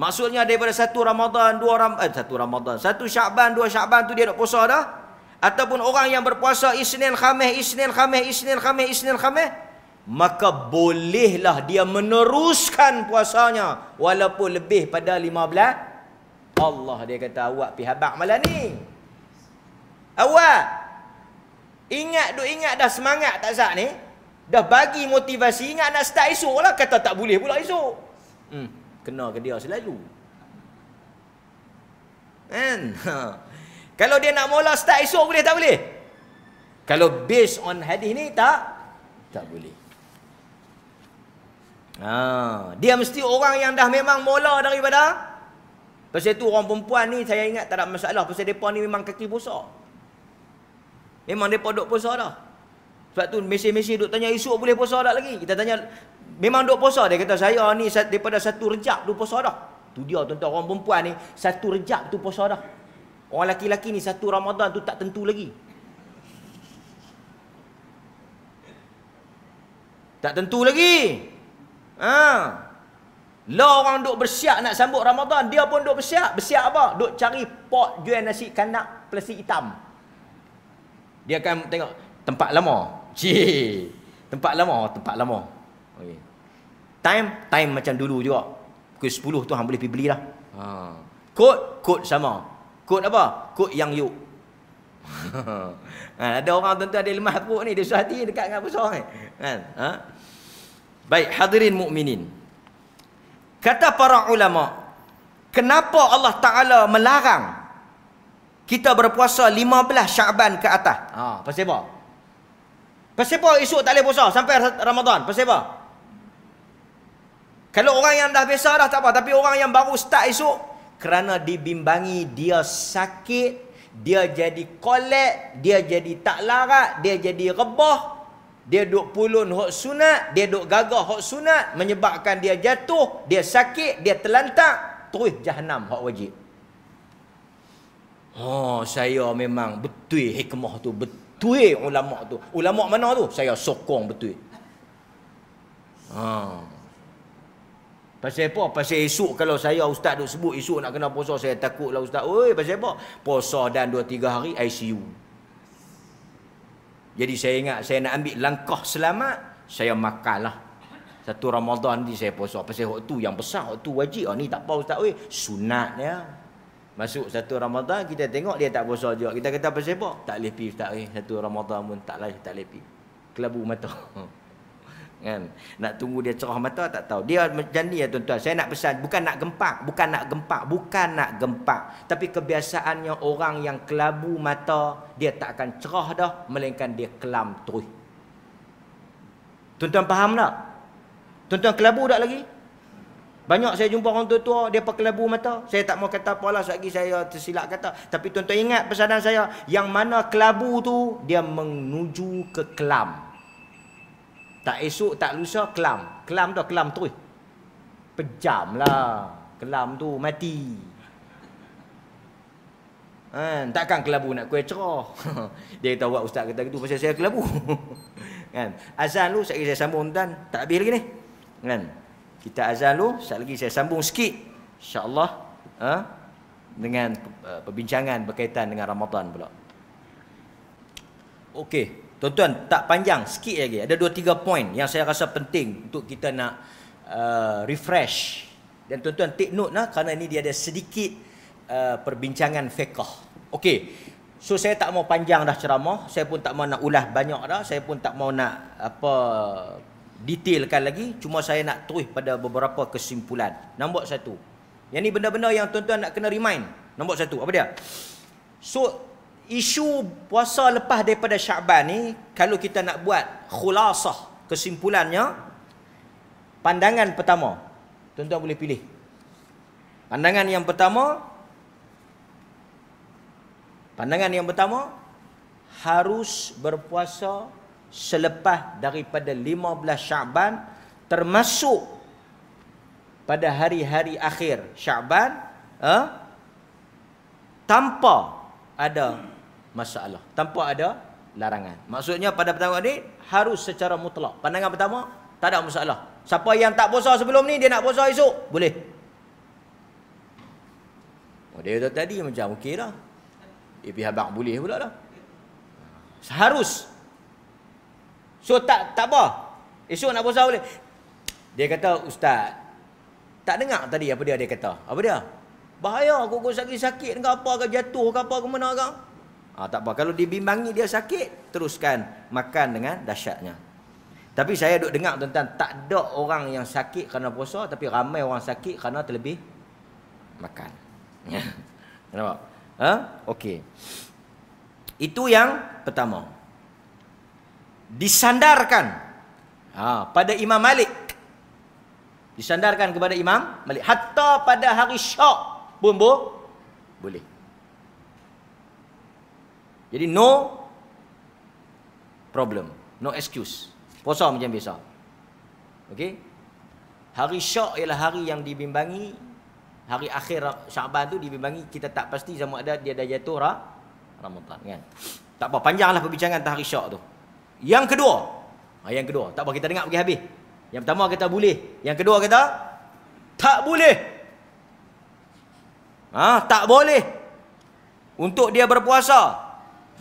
Maksudnya daripada satu Ramadhan dua Ramadan, eh, satu Ramadhan satu syakban dua syakban tu dia nak puasa dah. Ataupun orang yang berpuasa Isnin Khamis, Isnin Khamis, Isnin Khamis, Isnin Khamis, maka bolehlah dia meneruskan puasanya walaupun lebih pada lima 15 Allah dia kata awak pi habaq malam ni. Awak ingat duk ingat dah semangat tak sat ni? Dah bagi motivasi ingat nak start esok lah kata tak boleh pula esok. Hmm kena ke dia selalu. Kan? Ha. Kalau dia nak mula start esok boleh tak boleh? Kalau based on hadis ni tak tak boleh. Ha. dia mesti orang yang dah memang mula daripada Pasal tu orang perempuan ni saya ingat tak ada masalah pasal depa ni memang kaki besar. Memang depa duk besar dah. Sebab tu mesej-mesej duk tanya esok boleh puasa tak lagi? Kita tanya Memang duk puasa dia kata saya ni daripada satu rejab duk puasa dah. Tu dia tuan-tuan orang perempuan ni satu rejab tu puasa dah. Orang lelaki lelaki ni satu Ramadan tu tak tentu lagi. Tak tentu lagi. Ha. lo lah orang duk bersiap nak sambut Ramadan, dia pun duk bersiap. Bersiap apa? Duk cari pot jual nasi kanak plastik hitam. Dia akan tengok tempat lama. Cih. Tempat lama, tempat lama. Okay. Time, time macam dulu juga. Pukul 10 tu hang boleh pergi belilah. Ha. Kod, kod sama. Kod apa? Kod yang yuk. ha, ada orang tentu ada lemah perut ni, dia susah hati dekat dengan besar ni. Kan, ha? Baik, hadirin mukminin. Kata para ulama, kenapa Allah Taala melarang kita berpuasa 15 Syaban ke atas? Ha, pasal apa? Pasal apa esok tak boleh puasa sampai Ramadan? Pasal apa? Kalau orang yang dah biasa dah tak apa, tapi orang yang baru start esok kerana dibimbangi dia sakit, dia jadi kolek, dia jadi tak larat, dia jadi rebah, dia duk pulun hok sunat, dia duk gagah hok sunat menyebabkan dia jatuh, dia sakit, dia terlantak, terus jahanam hok wajib. Oh, saya memang betul hikmah tu, betul ulama tu. Ulama mana tu? Saya sokong betul. Ha. Oh. Pasal apa? Pasal esok kalau saya ustaz duk sebut esok nak kena puasa saya takutlah ustaz. Oi, pasal apa? Puasa dan 2 3 hari ICU. Jadi saya ingat saya nak ambil langkah selamat, saya makanlah. Satu Ramadan ni saya puasa. Pasal hok tu yang besar hok tu wajib. Ah ni tak apa ustaz oi, sunatnya. Masuk satu Ramadan kita tengok dia tak puasa juga. Kita kata pasal apa? Tak leh pi ustaz oi, eh, satu Ramadan pun tak leh tak leh pi. Kelabu mata. kan nak tunggu dia cerah mata tak tahu dia macam ni ya tuan-tuan saya nak pesan bukan nak gempak bukan nak gempak bukan nak gempak tapi kebiasaannya orang yang kelabu mata dia tak akan cerah dah melainkan dia kelam terus tuan-tuan faham tak tuan-tuan kelabu tak lagi banyak saya jumpa orang tua-tua dia pakai kelabu mata saya tak mau kata apalah sebab saya tersilap kata tapi tuan-tuan ingat pesanan saya yang mana kelabu tu dia menuju ke kelam tak esok, tak lusa, kelam. Kelam tu, kelam tu. Eh. Pejam lah. Kelam tu, mati. Kan? Takkan kelabu nak kuih cerah. Dia kata, buat ustaz kata gitu, pasal saya kelabu. Kan? Azan tu, saya sambung tuan. Tak habis lagi ni. Kan? Kita azan lu sekejap lagi saya sambung sikit. InsyaAllah. Ha? Dengan eh, perbincangan berkaitan dengan Ramadan pula. Okey. Tuan-tuan, tak panjang sikit lagi. Ada dua tiga point yang saya rasa penting untuk kita nak uh, refresh. Dan tuan-tuan take note lah kerana ini dia ada sedikit uh, perbincangan fiqh. Okey. So saya tak mau panjang dah ceramah, saya pun tak mau nak ulah banyak dah, saya pun tak mau nak apa detailkan lagi, cuma saya nak terus pada beberapa kesimpulan. Nombor satu. Yang ni benda-benda yang tuan-tuan nak kena remind. Nombor satu, apa dia? So isu puasa lepas daripada Syaban ni kalau kita nak buat khulasah kesimpulannya pandangan pertama tuan-tuan boleh pilih pandangan yang pertama pandangan yang pertama harus berpuasa selepas daripada 15 Syaban termasuk pada hari-hari akhir Syaban eh, tanpa ada masalah tanpa ada larangan. Maksudnya pada pertama ni harus secara mutlak. Pandangan pertama tak ada masalah. Siapa yang tak puasa sebelum ni dia nak puasa esok boleh. Oh, dia tak tadi macam okey dah. Eh, pihak bank boleh pula dah. Harus. So tak tak apa. Esok nak puasa boleh. Dia kata ustaz tak dengar tadi apa dia dia kata. Apa dia? Bahaya aku kau sakit-sakit ke apa ke jatuh ke apa ke mana ke. Ha, tak apa. Kalau dibimbangi dia sakit, teruskan makan dengan dahsyatnya. Tapi saya duk dengar tuan-tuan, tak ada orang yang sakit kerana puasa, tapi ramai orang sakit kerana terlebih makan. Kenapa? Ha? Okey. Itu yang pertama. Disandarkan ha, pada Imam Malik. Disandarkan kepada Imam Malik. Hatta pada hari syok pun boleh. Jadi no problem, no excuse. Puasa macam biasa. Okey. Hari Syak ialah hari yang dibimbangi hari akhir Syaban tu dibimbangi kita tak pasti sama ada dia dah jatuh rah. Ramadan kan. Tak apa panjanglah perbincangan tentang hari Syak tu. Yang kedua. Ha, yang kedua. Tak apa kita dengar pergi habis. Yang pertama kita boleh. Yang kedua kita tak boleh. Ah, ha, tak boleh. Untuk dia berpuasa,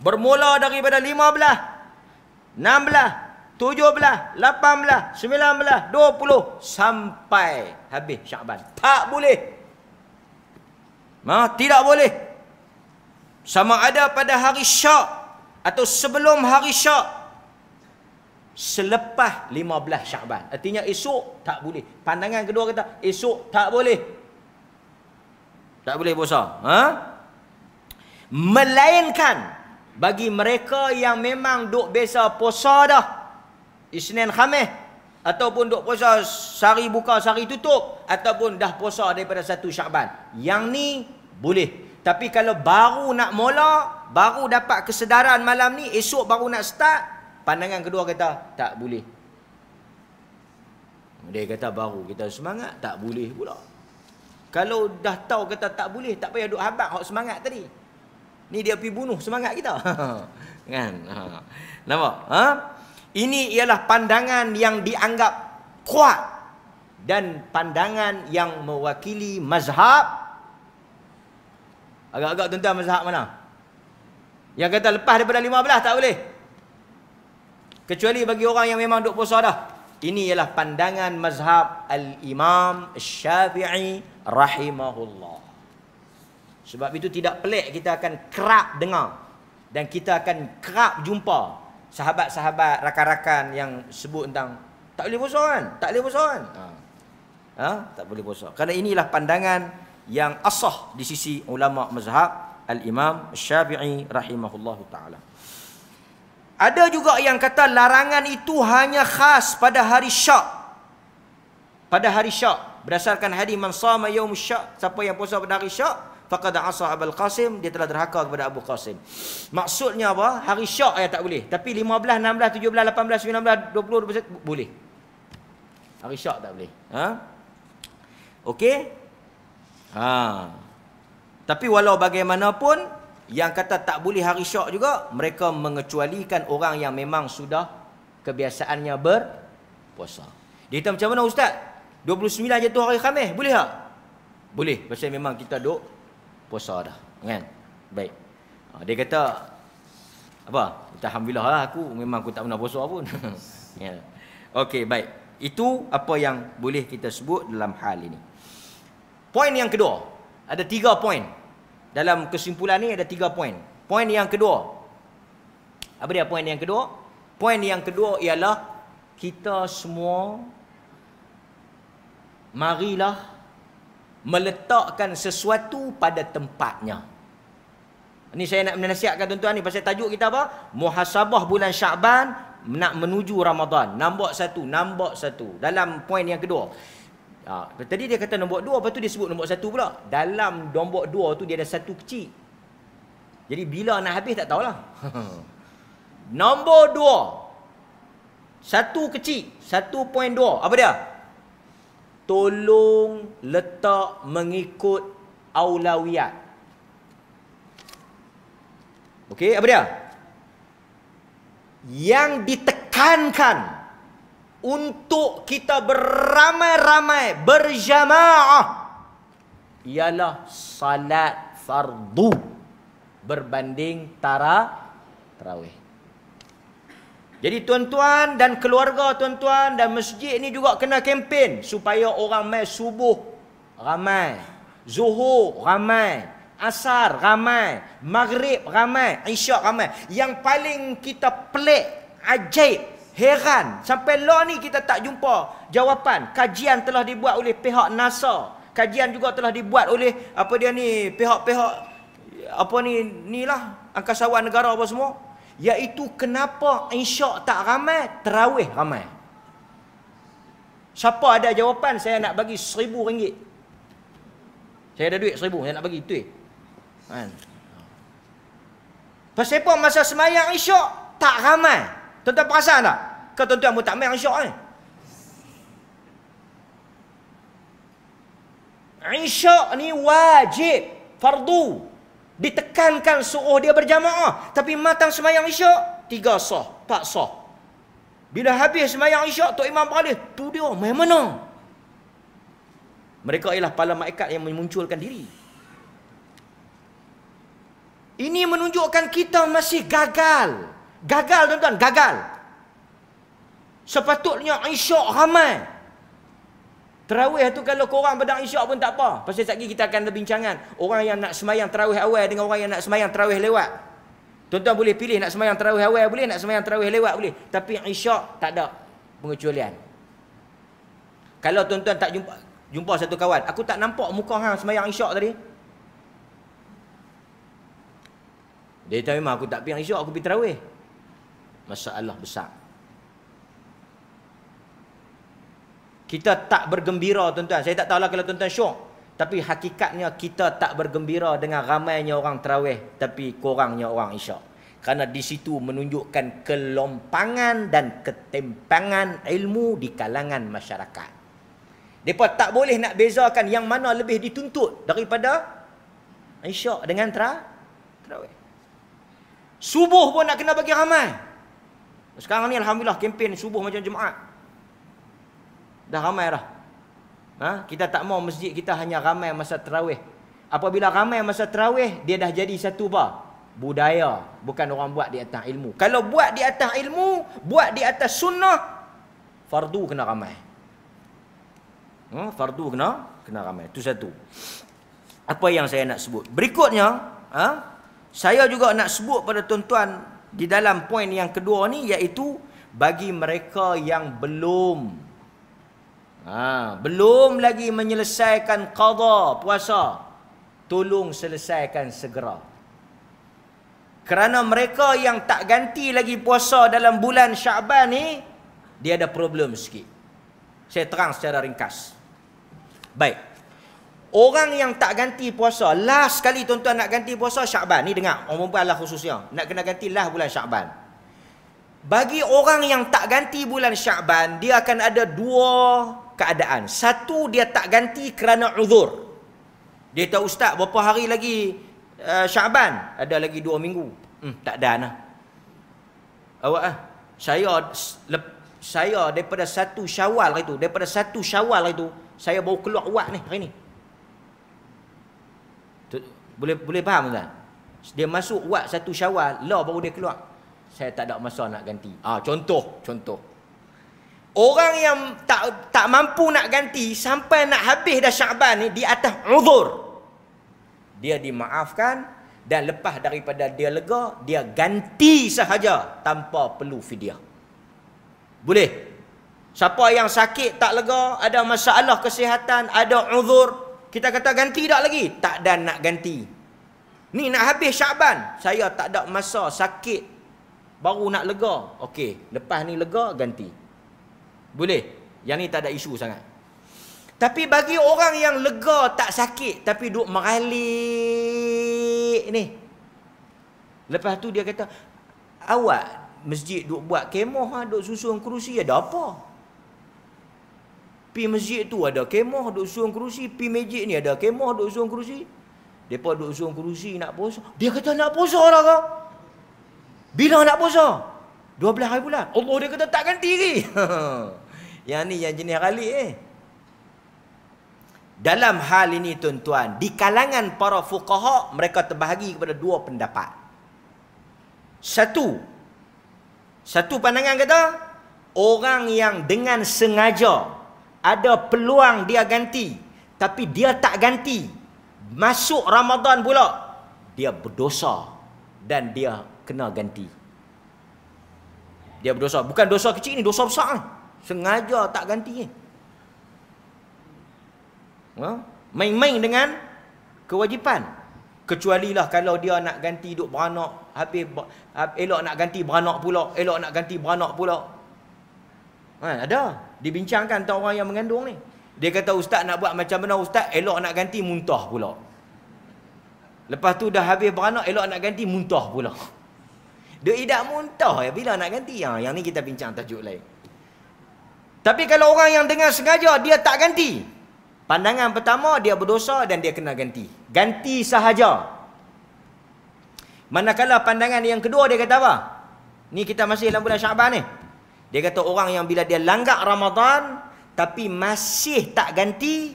Bermula daripada lapan belah, sembilan belah, dua puluh sampai habis Syaban. Tak boleh. Ma, tidak boleh. Sama ada pada hari Syak atau sebelum hari Syak selepas lima 15 Syaban. Artinya esok tak boleh. Pandangan kedua kata esok tak boleh. Tak boleh puasa. Ha? Melainkan bagi mereka yang memang duk biasa posa dah Isnin Khamis ataupun duk posa sehari buka sehari tutup ataupun dah puasa daripada satu syakban yang ni boleh tapi kalau baru nak mula baru dapat kesedaran malam ni esok baru nak start pandangan kedua kata tak boleh dia kata baru kita semangat tak boleh pula kalau dah tahu kata tak boleh tak payah duk habaq hak semangat tadi Ni dia pergi bunuh semangat kita. kan? Ha. Nampak? Ha? Ini ialah pandangan yang dianggap kuat dan pandangan yang mewakili mazhab agak-agak tentang mazhab mana? Yang kata lepas daripada 15 tak boleh. Kecuali bagi orang yang memang duk puasa dah. Ini ialah pandangan mazhab Al-Imam Syafi'i rahimahullah. Sebab itu tidak pelik kita akan kerap dengar dan kita akan kerap jumpa sahabat-sahabat rakan-rakan yang sebut tentang tak boleh puasa kan? Tak boleh puasa kan? Ha? ha? Tak boleh puasa. Karena inilah pandangan yang asah di sisi ulama mazhab Al-Imam Syafi'i rahimahullahu taala. Ada juga yang kata larangan itu hanya khas pada hari Syak. Pada hari Syak. Berdasarkan hadis man sama yaum Syak, siapa yang puasa pada hari Syak, faqad asa abul qasim dia telah derhaka kepada abu qasim maksudnya apa hari syak ya tak boleh tapi 15 16 17 18 19 20 boleh hari syak tak boleh ha okey ha tapi walau bagaimanapun yang kata tak boleh hari syak juga mereka mengecualikan orang yang memang sudah kebiasaannya berpuasa dia kata macam mana ustaz 29 tu hari Khamis, boleh tak? Boleh, pasal memang kita duk puasa dah kan baik ah, dia kata apa alhamdulillah lah aku memang aku tak pernah puasa pun ya yeah. okey baik itu apa yang boleh kita sebut dalam hal ini poin yang kedua ada tiga poin dalam kesimpulan ni ada tiga poin poin yang kedua apa dia poin yang kedua poin yang kedua ialah kita semua marilah meletakkan sesuatu pada tempatnya. Ini saya nak menasihatkan tuan-tuan ni pasal tajuk kita apa? Muhasabah bulan Syaban nak menuju Ramadan. Nampak satu, nampak satu. Dalam poin yang kedua. Ha, tadi dia kata nombor dua, apa tu dia sebut nombor satu pula. Dalam nombor dua tu dia ada satu kecil. Jadi bila nak habis tak tahulah. nombor dua. Satu kecil. Satu poin dua. Apa dia? tolong letak mengikut aulawiyat, Okey, apa dia? Yang ditekankan untuk kita beramai-ramai berjamaah ialah salat fardu berbanding tara tarawih. Jadi tuan-tuan dan keluarga tuan-tuan dan masjid ni juga kena kempen supaya orang mai subuh ramai, zuhur ramai, asar ramai, maghrib ramai, isyak ramai. Yang paling kita pelik, ajaib, heran sampai lo ni kita tak jumpa jawapan. Kajian telah dibuat oleh pihak NASA. Kajian juga telah dibuat oleh apa dia ni pihak-pihak apa ni ni lah angkasawan negara apa semua Iaitu kenapa insya' tak ramai, terawih ramai. Siapa ada jawapan, saya nak bagi seribu ringgit. Saya ada duit seribu, saya nak bagi itu. Kan? Pasal apa masa semayang insya' tak ramai. Tuan-tuan perasan tak? Kau tuan-tuan pun tak main insya' kan? Insya' ni wajib. Fardu. Fardu. Ditekankan suruh dia berjamaah. Tapi matang semayang isyak, tiga sah, empat sah. Bila habis semayang isyak, Tok Imam balik. Tu dia, main mana? Mereka ialah pala maikat yang memunculkan diri. Ini menunjukkan kita masih gagal. Gagal tuan-tuan, gagal. Sepatutnya isyak ramai. Terawih tu kalau korang pedang isyak pun tak apa. Pasal sekejap kita akan ada bincangan. Orang yang nak semayang terawih awal dengan orang yang nak semayang terawih lewat. Tuan-tuan boleh pilih nak semayang terawih awal boleh, nak semayang terawih lewat boleh. Tapi isyak tak ada pengecualian. Kalau tuan-tuan tak jumpa jumpa satu kawan, aku tak nampak muka hang semayang isyak tadi. Dia kata memang aku tak pergi isyak, aku pergi terawih. Masalah besar. Kita tak bergembira tuan-tuan. Saya tak tahulah kalau tuan-tuan syok. Tapi hakikatnya kita tak bergembira dengan ramainya orang terawih. Tapi kurangnya orang isyak. Kerana di situ menunjukkan kelompangan dan ketempangan ilmu di kalangan masyarakat. Mereka tak boleh nak bezakan yang mana lebih dituntut daripada isyak dengan terawih. Subuh pun nak kena bagi ramai. Sekarang ni Alhamdulillah kempen subuh macam Jumaat dah ramai dah. Ha? Kita tak mau masjid kita hanya ramai masa terawih. Apabila ramai masa terawih, dia dah jadi satu apa? Budaya. Bukan orang buat di atas ilmu. Kalau buat di atas ilmu, buat di atas sunnah, fardu kena ramai. Ha? Fardu kena kena ramai. Itu satu. Apa yang saya nak sebut. Berikutnya, ha? saya juga nak sebut pada tuan-tuan di dalam poin yang kedua ni iaitu bagi mereka yang belum Ha, belum lagi menyelesaikan qadha puasa. Tolong selesaikan segera. Kerana mereka yang tak ganti lagi puasa dalam bulan Syaban ni dia ada problem sikit. Saya terang secara ringkas. Baik. Orang yang tak ganti puasa, last sekali tuan-tuan nak ganti puasa Syaban. Ni dengar, orang perempuan lah khususnya. Nak kena ganti lah bulan Syaban. Bagi orang yang tak ganti bulan Syaban, dia akan ada dua keadaan. Satu dia tak ganti kerana uzur. Dia tahu ustaz berapa hari lagi uh, Syaban? Ada lagi dua minggu. Hmm, tak ada nah. Awak ah. Saya lep, saya daripada satu Syawal hari tu, daripada satu Syawal hari tu, saya baru keluar uat ni hari ni. Boleh boleh faham tak? Dia masuk uat satu Syawal, lah baru dia keluar. Saya tak ada masa nak ganti. Ah, contoh, contoh. Orang yang tak tak mampu nak ganti sampai nak habis dah Syaban ni di atas uzur. Dia dimaafkan dan lepas daripada dia lega, dia ganti sahaja tanpa perlu fidyah. Boleh? Siapa yang sakit tak lega, ada masalah kesihatan, ada uzur, kita kata ganti tak lagi? Tak dan nak ganti. Ni nak habis Syaban, saya tak ada masa sakit baru nak lega. Okey, lepas ni lega ganti. Boleh. Yang ni tak ada isu sangat. Tapi bagi orang yang lega tak sakit tapi duk meralik ni. Lepas tu dia kata, awak masjid duk buat kemoh, ah, duk susun kerusi, ada apa? Pi masjid tu ada kemoh, duk susun kerusi. Pi masjid ni ada kemoh, duk susun kerusi. Mereka duk susun kerusi nak puasa. Dia kata nak puasa lah kau. Bila nak puasa? 12 hari bulan. Allah dia kata tak ganti diri. Yang ni yang jenis ralik eh. Dalam hal ini tuan-tuan, di kalangan para fuqaha mereka terbahagi kepada dua pendapat. Satu satu pandangan kata orang yang dengan sengaja ada peluang dia ganti tapi dia tak ganti masuk Ramadan pula dia berdosa dan dia kena ganti. Dia berdosa, bukan dosa kecil ni, dosa besar ni. Sengaja tak ganti ni. Ha? Main-main dengan kewajipan. Kecuali lah kalau dia nak ganti duduk beranak. Habis, habis elok nak ganti beranak pula. Elok nak ganti beranak pula. Ha, ada. Dibincangkan tentang orang yang mengandung ni. Dia kata ustaz nak buat macam mana ustaz. Elok nak ganti muntah pula. Lepas tu dah habis beranak. Elok nak ganti muntah pula. Dia idak muntah ya. Bila nak ganti? Ha, yang ni kita bincang tajuk lain. Tapi kalau orang yang dengar sengaja dia tak ganti. Pandangan pertama dia berdosa dan dia kena ganti. Ganti sahaja. Manakala pandangan yang kedua dia kata apa? Ni kita masih dalam bulan Syaban ni. Dia kata orang yang bila dia langgar Ramadan tapi masih tak ganti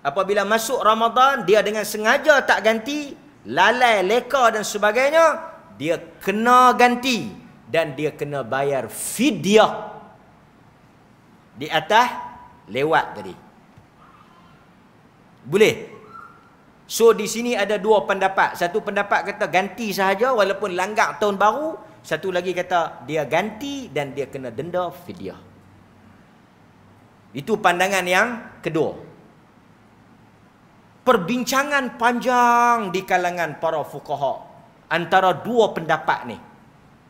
apabila masuk Ramadan dia dengan sengaja tak ganti lalai leka dan sebagainya dia kena ganti dan dia kena bayar fidyah di atas lewat tadi. Boleh. So di sini ada dua pendapat. Satu pendapat kata ganti sahaja walaupun langgar tahun baru, satu lagi kata dia ganti dan dia kena denda fidyah. Itu pandangan yang kedua. Perbincangan panjang di kalangan para fuqaha antara dua pendapat ni.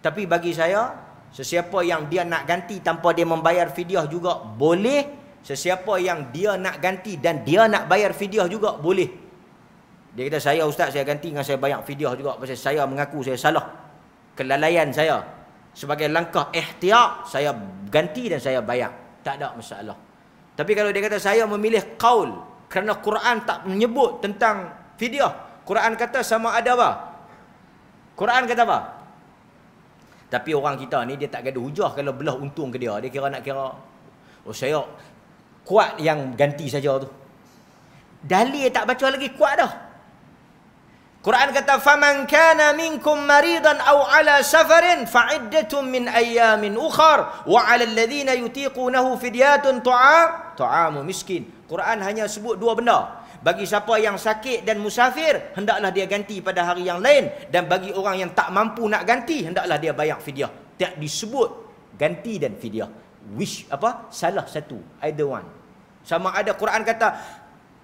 Tapi bagi saya Sesiapa yang dia nak ganti tanpa dia membayar fidyah juga boleh. Sesiapa yang dia nak ganti dan dia nak bayar fidyah juga boleh. Dia kata saya ustaz saya ganti dengan saya bayar fidyah juga pasal saya mengaku saya salah. Kelalaian saya. Sebagai langkah ikhtiar saya ganti dan saya bayar. Tak ada masalah. Tapi kalau dia kata saya memilih qaul kerana Quran tak menyebut tentang fidyah. Quran kata sama ada apa? Quran kata apa? Tapi orang kita ni dia tak ada hujah kalau belah untung ke dia. Dia kira nak kira. Oh saya kuat yang ganti saja tu. Dalil tak baca lagi kuat dah. Quran kata faman kana minkum maridan aw ala safarin fa iddatun min ayyamin ukhar wa ala alladhina yutiqunahu fidyatun ta'am ta'amu miskin. Quran hanya sebut dua benda. Bagi siapa yang sakit dan musafir, hendaklah dia ganti pada hari yang lain. Dan bagi orang yang tak mampu nak ganti, hendaklah dia bayar fidyah. Tak disebut ganti dan fidyah. Wish apa? Salah satu. Either one. Sama ada Quran kata,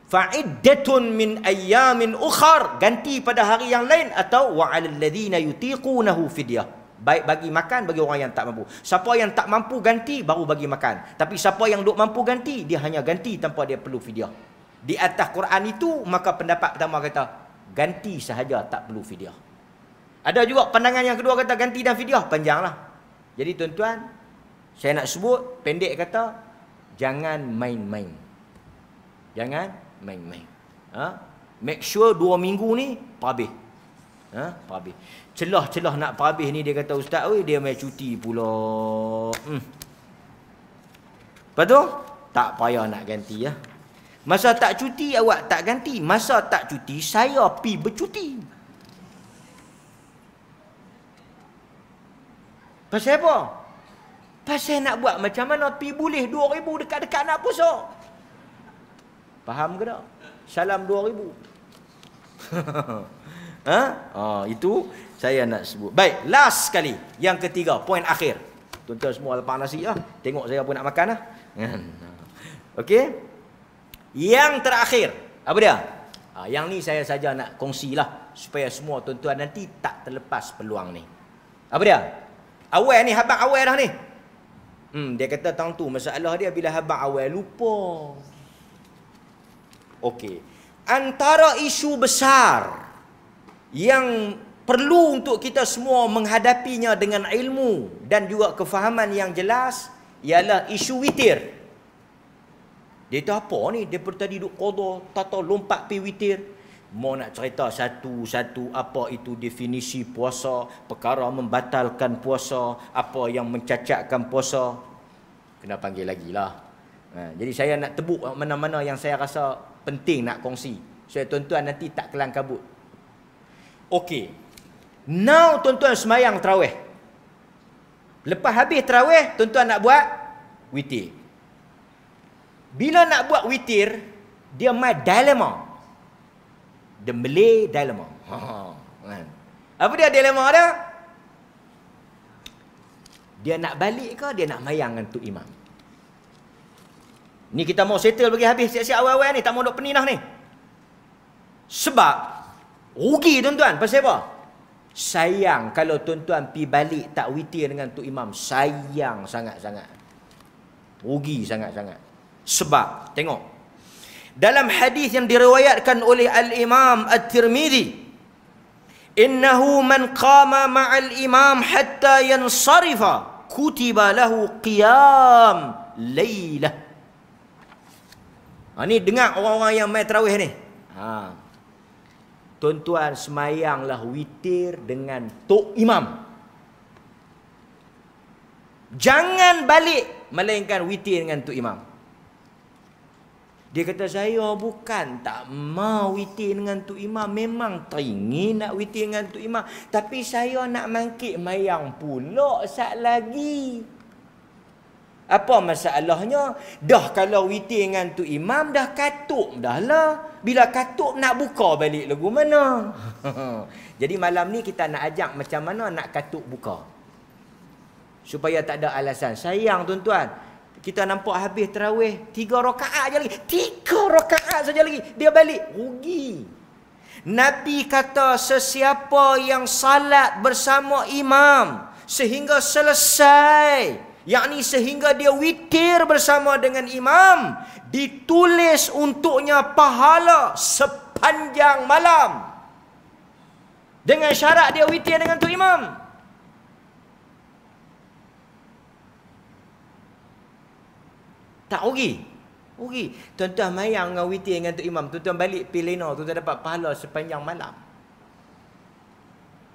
Fa'iddatun min ayyamin ukhar. Ganti pada hari yang lain. Atau wa'alalladhina yutiqunahu fidyah. Baik bagi makan bagi orang yang tak mampu. Siapa yang tak mampu ganti baru bagi makan. Tapi siapa yang duk mampu ganti dia hanya ganti tanpa dia perlu fidyah di atas Quran itu maka pendapat pertama kata ganti sahaja tak perlu fidyah. Ada juga pandangan yang kedua kata ganti dan fidyah panjanglah. Jadi tuan-tuan saya nak sebut pendek kata jangan main-main. Jangan main-main. Ha? Make sure dua minggu ni pabih. Ha? Pabih. Celah-celah nak pabih ni dia kata ustaz oi dia mai cuti pula. Hmm. Lepas tu tak payah nak ganti ya. Masa tak cuti awak tak ganti. Masa tak cuti saya pi bercuti. Pasal apa? Pasal nak buat macam mana pi boleh 2000 dekat-dekat nak puasa. Faham ke tak? Salam 2000. ha? Oh, itu saya nak sebut. Baik, last sekali. Yang ketiga, poin akhir. Tuan-tuan semua lepas nasi lah. Tengok saya pun nak makan lah. Okey. Yang terakhir, apa dia? Ha, yang ni saya saja nak kongsilah supaya semua tuan-tuan nanti tak terlepas peluang ni. Apa dia? Awal ni habaq awal dah ni. Hmm, dia kata tang tu masalah dia bila habaq awal lupa. Okey. Antara isu besar yang perlu untuk kita semua menghadapinya dengan ilmu dan juga kefahaman yang jelas ialah isu witir. Dia tahu apa ni? Dia pun tadi duduk kodoh, tak tahu lompat pergi witir. Mau nak cerita satu-satu apa itu definisi puasa, perkara membatalkan puasa, apa yang mencacatkan puasa. Kena panggil lagi lah. Ha, jadi saya nak tebuk mana-mana yang saya rasa penting nak kongsi. Supaya so, tuan-tuan nanti tak kelang kabut. Okey. Now tuan-tuan semayang terawih. Lepas habis terawih, tuan-tuan nak buat witir. Bila nak buat witir, dia mai dilema. The Malay dilema. Ha, ha, kan? Apa dia dilema dia? Dia nak balik ke dia nak mayang dengan Tok Imam? Ni kita mau settle bagi habis siap-siap awal-awal ni. Tak mau duduk peninah ni. Sebab rugi tuan-tuan. Pasal apa? Sayang kalau tuan-tuan pi balik tak witir dengan Tok Imam. Sayang sangat-sangat. Rugi sangat-sangat sebab tengok dalam hadis yang diriwayatkan oleh al imam at tirmidhi innahu man qama ma'al imam hatta yansarifa kutiba lahu qiyam laylah ha, ni dengar orang-orang yang main terawih ni ha. tuan-tuan semayanglah witir dengan tok imam jangan balik melainkan witir dengan tok imam dia kata saya bukan tak mau witing dengan Tok Imam. Memang teringin nak witing dengan Tok Imam. Tapi saya nak mangkit mayang pula sat lagi. Apa masalahnya? Dah kalau witing dengan Tok Imam dah katuk dah lah. Bila katuk nak buka balik lagu mana? Jadi malam ni kita nak ajak macam mana nak katuk buka. Supaya tak ada alasan. Sayang tuan-tuan kita nampak habis terawih tiga rokaat saja lagi. Tiga rokaat saja lagi. Dia balik. Rugi. Nabi kata sesiapa yang salat bersama imam sehingga selesai. Yang ni sehingga dia witir bersama dengan imam. Ditulis untuknya pahala sepanjang malam. Dengan syarat dia witir dengan tu Imam. Tak ugi. Ugi. Tuan-tuan mayang dengan witi dengan tu Imam. Tuan-tuan balik pilih Tuan-tuan dapat pahala sepanjang malam.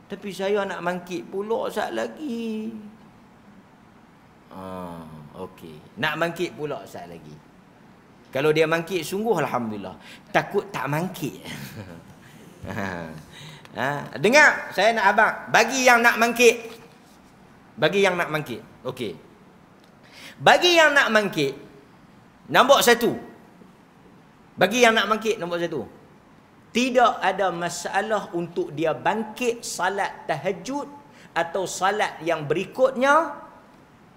Tapi saya nak mangkit pula sat lagi. Ah, ha, okay. Nak mangkit pula sat lagi. Kalau dia mangkit sungguh alhamdulillah. Takut tak mangkit. ha. ha. dengar saya nak abang bagi yang nak mangkit. Bagi yang nak mangkit. okay. Bagi yang nak mangkit, Nombor satu. Bagi yang nak bangkit nombor satu. Tidak ada masalah untuk dia bangkit salat tahajud atau salat yang berikutnya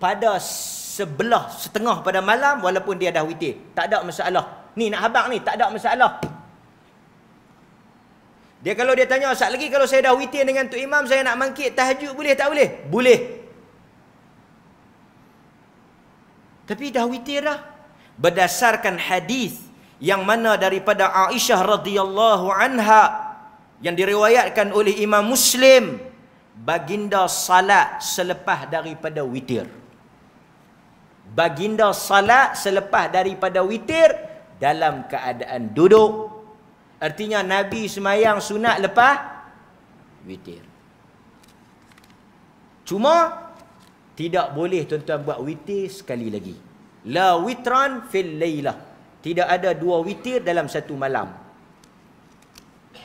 pada sebelah setengah pada malam walaupun dia dah witir. Tak ada masalah. Ni nak habang ni, tak ada masalah. Dia kalau dia tanya, sat lagi kalau saya dah witir dengan tu Imam, saya nak mangkit tahajud boleh tak boleh? Boleh. Tapi dah witir dah berdasarkan hadis yang mana daripada Aisyah radhiyallahu anha yang diriwayatkan oleh Imam Muslim baginda salat selepas daripada witir baginda salat selepas daripada witir dalam keadaan duduk artinya nabi semayang sunat lepas witir cuma tidak boleh tuan-tuan buat witir sekali lagi La witran fil laylah. Tidak ada dua witir dalam satu malam.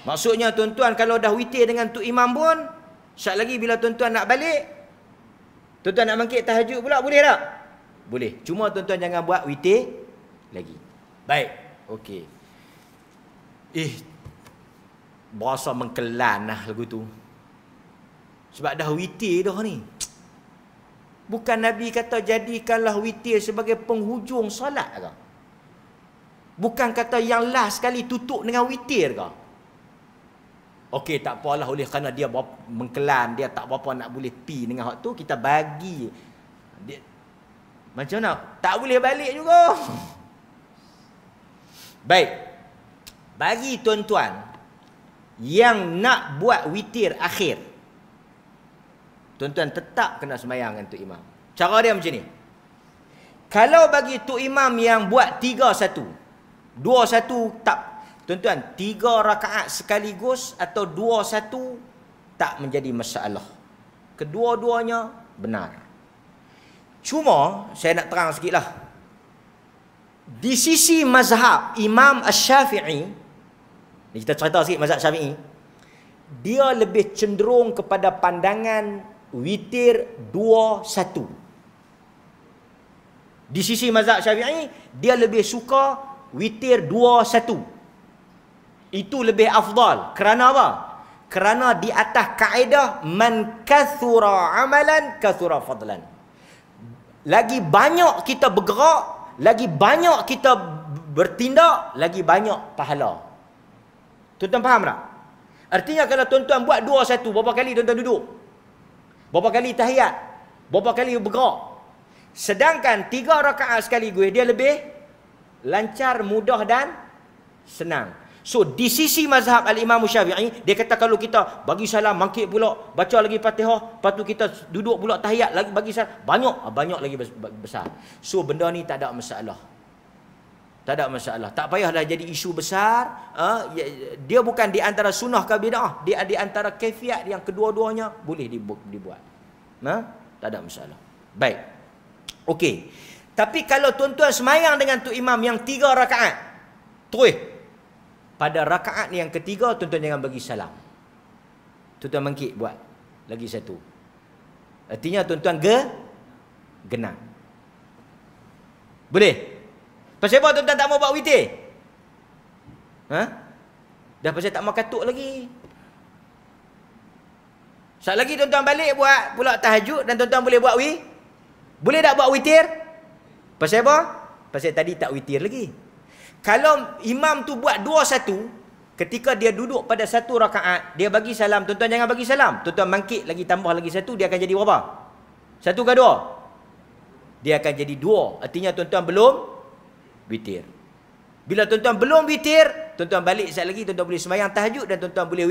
Maksudnya tuan-tuan kalau dah witir dengan tu imam pun, syak lagi bila tuan-tuan nak balik, tuan-tuan nak bangkit tahajud pula boleh tak? Boleh. Cuma tuan-tuan jangan buat witir lagi. Baik. Okey. Eh. Berasa mengkelan lah lagu tu. Sebab dah witir dah ni. Bukan Nabi kata jadikanlah witir sebagai penghujung solat ke? Bukan kata yang last sekali tutup dengan witir ke? Okey tak apalah oleh kerana dia mengkelam dia tak apa-apa nak boleh pi dengan hak tu kita bagi dia, macam mana tak boleh balik juga Baik bagi tuan-tuan yang nak buat witir akhir Tuan-tuan tetap kena semayang dengan Tok Imam. Cara dia macam ni. Kalau bagi Tok Imam yang buat tiga satu. Dua satu tak. Tuan-tuan, tiga rakaat sekaligus atau dua satu tak menjadi masalah. Kedua-duanya benar. Cuma, saya nak terang sikit lah. Di sisi mazhab Imam Ash-Syafi'i, kita cerita sikit mazhab Syafi'i, dia lebih cenderung kepada pandangan witir dua satu. Di sisi mazhab syafi'i, dia lebih suka witir dua satu. Itu lebih afdal. Kerana apa? Kerana di atas kaedah, man kathura amalan, kathura fadlan. Lagi banyak kita bergerak, lagi banyak kita bertindak, lagi banyak pahala. Tuan-tuan faham tak? Artinya kalau tuan-tuan buat dua satu, berapa kali tuan-tuan duduk? Berapa kali tahiyat? Berapa kali bergerak? Sedangkan tiga rakaat sekaligus dia lebih lancar, mudah dan senang. So di sisi mazhab Al-Imam Syafi'i dia kata kalau kita bagi salam mangkit pula baca lagi Fatihah, lepas tu kita duduk pula tahiyat lagi bagi salam banyak banyak lagi besar. So benda ni tak ada masalah. Tak ada masalah. Tak payahlah jadi isu besar. Eh, ya, dia bukan di antara sunnah ke bid'ah. Dia di antara kefiat yang kedua-duanya boleh dibuat. Ha? Tak ada masalah. Baik. Okey. Tapi kalau tuan-tuan semayang dengan tu imam yang tiga rakaat. Terus. Pada rakaat yang ketiga, tuan-tuan jangan bagi salam. Tuan-tuan mengkik buat. Lagi satu. Artinya tuan-tuan ge? Genang. Boleh? Boleh? Pasal apa tuan-tuan tak mau buat witi, Ha? Dah pasal tak mau katuk lagi. Sat lagi tuan-tuan balik buat pula tahajud dan tuan-tuan boleh buat wi? Boleh tak buat witir? Pasal apa? Pasal tadi tak witir lagi. Kalau imam tu buat dua satu, ketika dia duduk pada satu rakaat, dia bagi salam, tuan-tuan jangan bagi salam. Tuan-tuan bangkit lagi tambah lagi satu, dia akan jadi berapa? Satu ke dua? Dia akan jadi dua. Artinya tuan-tuan belum witir. Bila tuan-tuan belum witir, tuan-tuan balik sekali lagi, tuan-tuan boleh sembahyang tahajud dan tuan-tuan boleh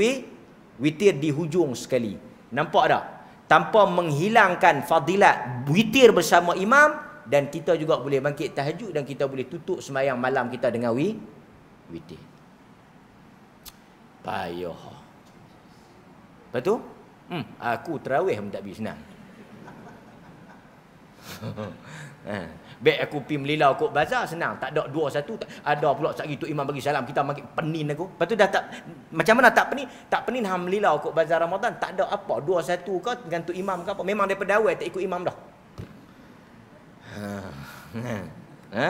witir di hujung sekali. Nampak tak? Tanpa menghilangkan fadilat witir bersama imam dan kita juga boleh bangkit tahajud dan kita boleh tutup sembahyang malam kita dengan wi witir. Payoh. Lepas tu, hmm, aku terawih pun tak habis Baik aku pi melila aku bazar senang. Tak ada dua satu. Tak, ada pula satgi tu imam bagi salam. Kita makin penin aku. Lepas tu dah tak. Macam mana tak penin? Tak penin ham melila aku bazar Ramadan. Tak ada apa. Dua satu kau dengan tu imam kau apa. Memang daripada awal tak ikut imam dah. Ha, ha,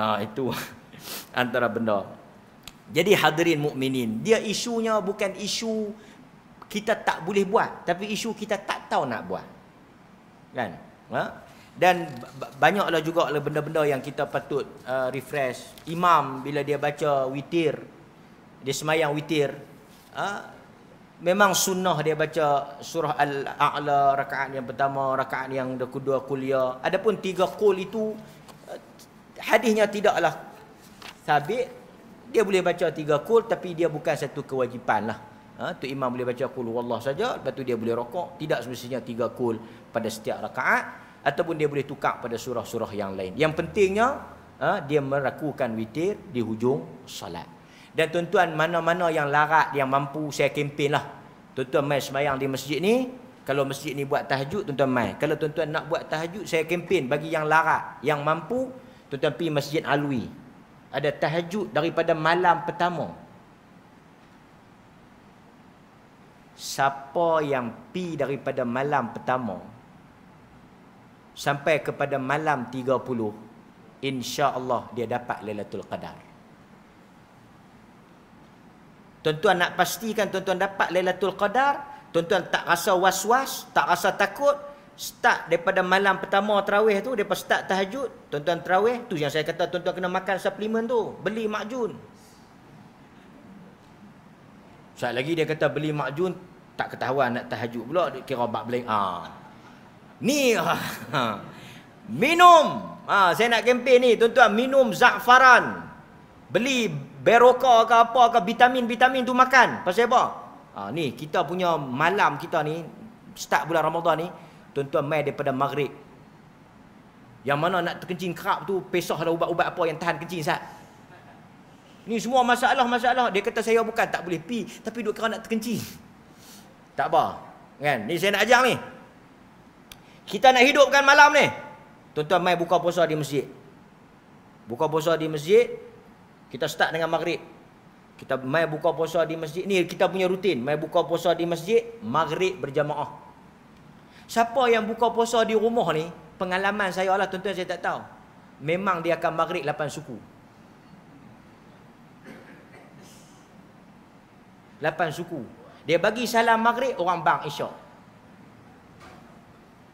ha itu antara benda. Jadi hadirin mukminin, dia isunya bukan isu kita tak boleh buat, tapi isu kita tak tahu nak buat. Kan? Ha? dan banyaklah juga lah benda-benda yang kita patut uh, refresh imam bila dia baca witir dia semayang witir uh, memang sunnah dia baca surah al-a'la rakaat yang pertama rakaat yang kedua kuliah adapun tiga qul itu uh, hadisnya tidaklah sabit dia boleh baca tiga qul tapi dia bukan satu kewajipan lah Ha, tu imam boleh baca qul wallah saja lepas tu dia boleh rokok tidak semestinya tiga qul pada setiap rakaat ataupun dia boleh tukar pada surah-surah yang lain. Yang pentingnya ah, dia merakukan witir di hujung solat. Dan tuan-tuan mana-mana yang larat yang mampu saya kempen lah. Tuan-tuan mai sembahyang di masjid ni, kalau masjid ni buat tahajud tuan-tuan mai. Kalau tuan-tuan nak buat tahajud saya kempen bagi yang larat yang mampu tuan-tuan pergi masjid Alwi. Ada tahajud daripada malam pertama. Siapa yang pi daripada malam pertama sampai kepada malam 30 insya-Allah dia dapat Lailatul Qadar. Tuan-tuan nak pastikan tuan-tuan dapat Lailatul Qadar, tuan-tuan tak rasa was-was, tak rasa takut, start daripada malam pertama tarawih tu, depa start tahajud, tuan-tuan tarawih tu yang saya kata tuan-tuan kena makan suplemen tu, beli makjun. Sat lagi dia kata beli makjun, tak ketahuan nak tahajud pula, kira bab beling ah. Ni ha, ha. minum. Ha, saya nak kempen ni tuan-tuan minum Zakfaran, Beli beroka ke apa ke vitamin-vitamin tu makan. Pasal apa? Ha, ni kita punya malam kita ni start bulan Ramadan ni tuan-tuan mai daripada maghrib. Yang mana nak terkencing kerap tu pesah lah ubat-ubat apa yang tahan kencing sat. Ni semua masalah-masalah. Dia kata saya bukan tak boleh pi tapi duk kira nak terkencing. Tak apa. Kan? Ni saya nak ajar ni. Kita nak hidupkan malam ni. Tuan-tuan mai buka puasa di masjid. Buka puasa di masjid, kita start dengan maghrib. Kita mai buka puasa di masjid. Ni kita punya rutin, mai buka puasa di masjid, maghrib berjamaah. Siapa yang buka puasa di rumah ni, pengalaman saya lah tuan-tuan saya tak tahu. Memang dia akan maghrib lapan suku. Lapan suku. Dia bagi salam maghrib orang bang isyak.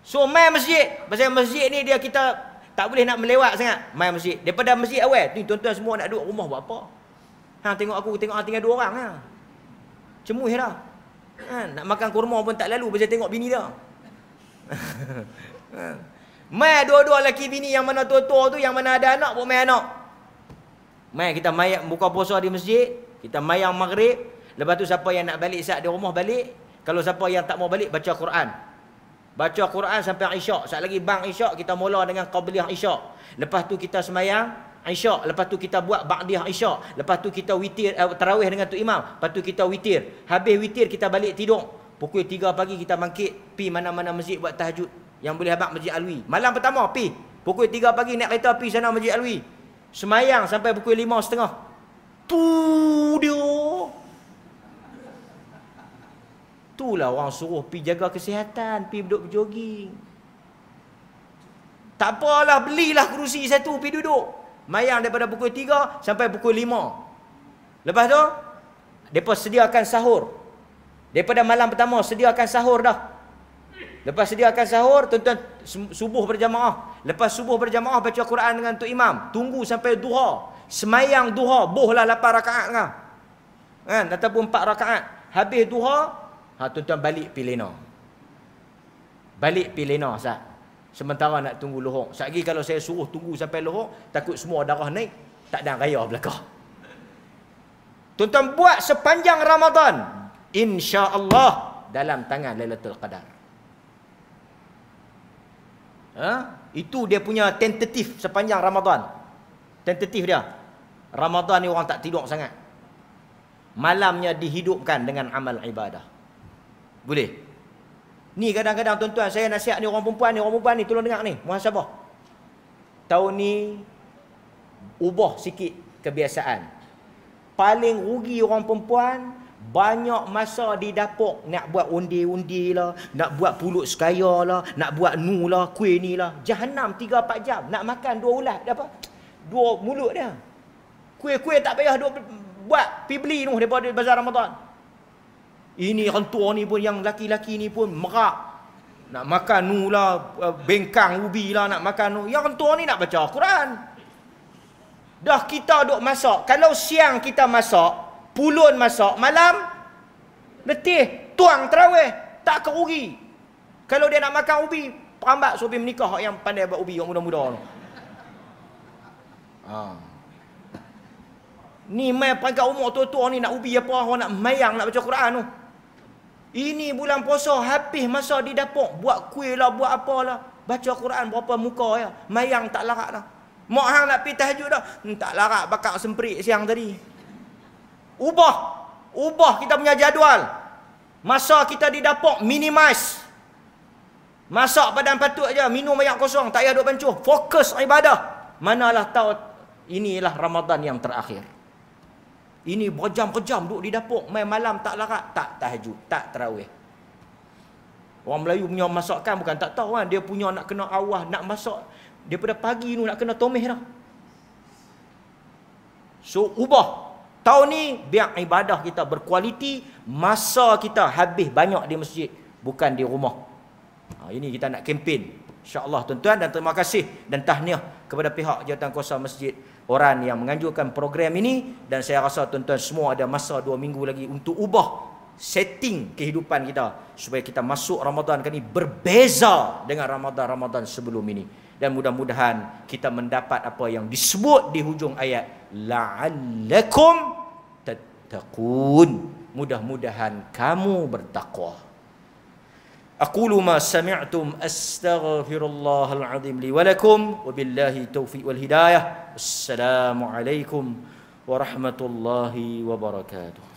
So main masjid. Pasal masjid ni dia kita tak boleh nak melewat sangat. Main masjid. Daripada masjid awal. Ni tuan-tuan semua nak duduk rumah buat apa. Ha, tengok aku, tengok tinggal dua orang. Ha. Cemuh dah. Ha, nak makan kurma pun tak lalu. Pasal tengok bini dah. ha. Main dua-dua lelaki bini yang mana tua-tua tu. Yang mana ada anak pun main anak. Main kita main buka puasa di masjid. Kita main maghrib. Lepas tu siapa yang nak balik saat di rumah balik. Kalau siapa yang tak mau balik baca Quran. Baca Quran sampai Isyak. Sat lagi bang Isyak kita mula dengan qabliyah Isyak. Lepas tu kita semayang Isyak, lepas tu kita buat ba'diyah Isyak, lepas tu kita witir uh, tarawih dengan tu imam, lepas tu kita witir. Habis witir kita balik tidur. Pukul 3 pagi kita bangkit pi mana-mana masjid buat tahajud yang boleh habaq Masjid Alwi. Malam pertama pi. Pukul 3 pagi naik kereta pi sana Masjid Alwi. Semayang sampai pukul setengah. Tu dia. Itulah orang suruh pi jaga kesihatan, pi duduk berjoging. Tak apalah belilah kerusi satu pi duduk. Mayang daripada pukul 3 sampai pukul 5. Lepas tu depa sediakan sahur. Daripada malam pertama sediakan sahur dah. Lepas sediakan sahur, tuan-tuan subuh berjamaah. Lepas subuh berjamaah baca Quran dengan tu imam, tunggu sampai duha. Semayang duha, bohlah 8 rakaat kan. Kan ataupun 4 rakaat. Habis duha, Ha tuan-tuan balik pilena. Balik pilena sat. Sementara nak tunggu lohok. Sat lagi kalau saya suruh tunggu sampai lohok, takut semua darah naik, tak ada raya belaka. Tuan-tuan buat sepanjang Ramadan. Insya-Allah dalam tangan Lailatul Qadar. Ha? Itu dia punya tentatif sepanjang Ramadan. Tentatif dia. Ramadan ni orang tak tidur sangat. Malamnya dihidupkan dengan amal ibadah. Boleh. Ni kadang-kadang tuan-tuan saya nasihat ni orang perempuan ni, orang perempuan ni tolong dengar ni. Muhasabah. Tahun ni ubah sikit kebiasaan. Paling rugi orang perempuan banyak masa di dapur nak buat undi-undi lah, nak buat pulut sekaya lah, nak buat nu lah, kuih ni lah. Jahanam 3-4 jam nak makan dua ulat dia apa? Dua mulut dia. Kuih-kuih tak payah dua, buat pibli ni daripada bazar Ramadan. Ini orang tua ni pun yang laki-laki ni pun merak. Nak makan nu lah, eh, bengkang ubi lah nak makan nu. Yang orang tua ni nak baca Quran. Dah kita duk masak. Kalau siang kita masak, pulun masak, malam letih, tuang terawih. Tak kerugi. Kalau dia nak makan ubi, perambat supaya menikah yang pandai buat ubi, orang muda-muda tu. Ha. Ni main perangkat umur tua-tua ni nak ubi apa, orang nak mayang nak baca Quran tu. No. Ini bulan puasa habis masa di dapur buat kuih lah buat apa lah Baca Quran berapa muka ya. Mayang tak larat dah. Mak hang nak pi tahajud dah. Hmm, tak larat bakal semprit siang tadi. Ubah. Ubah kita punya jadual. Masa kita di dapur minimize. Masak badan patut aja, minum air kosong, tak payah duk pancuh. Fokus ibadah. Manalah tahu inilah Ramadan yang terakhir. Ini berjam-kejam duduk di dapur main malam tak larat, tak tahajud, tak tarawih. Orang Melayu punya masakan bukan tak tahu kan, dia punya nak kena awah nak masak pada pagi tu nak kena tomeh dah. So ubah tahu ni biar ibadah kita berkualiti, masa kita habis banyak di masjid bukan di rumah. Ha, ini kita nak kempen. InsyaAllah tuan-tuan dan terima kasih dan tahniah kepada pihak jawatan kuasa masjid orang yang menganjurkan program ini dan saya rasa tuan-tuan semua ada masa dua minggu lagi untuk ubah setting kehidupan kita supaya kita masuk Ramadan kali ini berbeza dengan Ramadan-Ramadan sebelum ini dan mudah-mudahan kita mendapat apa yang disebut di hujung ayat la'allakum tattaqun mudah-mudahan kamu bertakwa أقول ما سمعتم أستغفر الله العظيم لي ولكم وبالله التوفيق والهداية السلام عليكم ورحمة الله وبركاته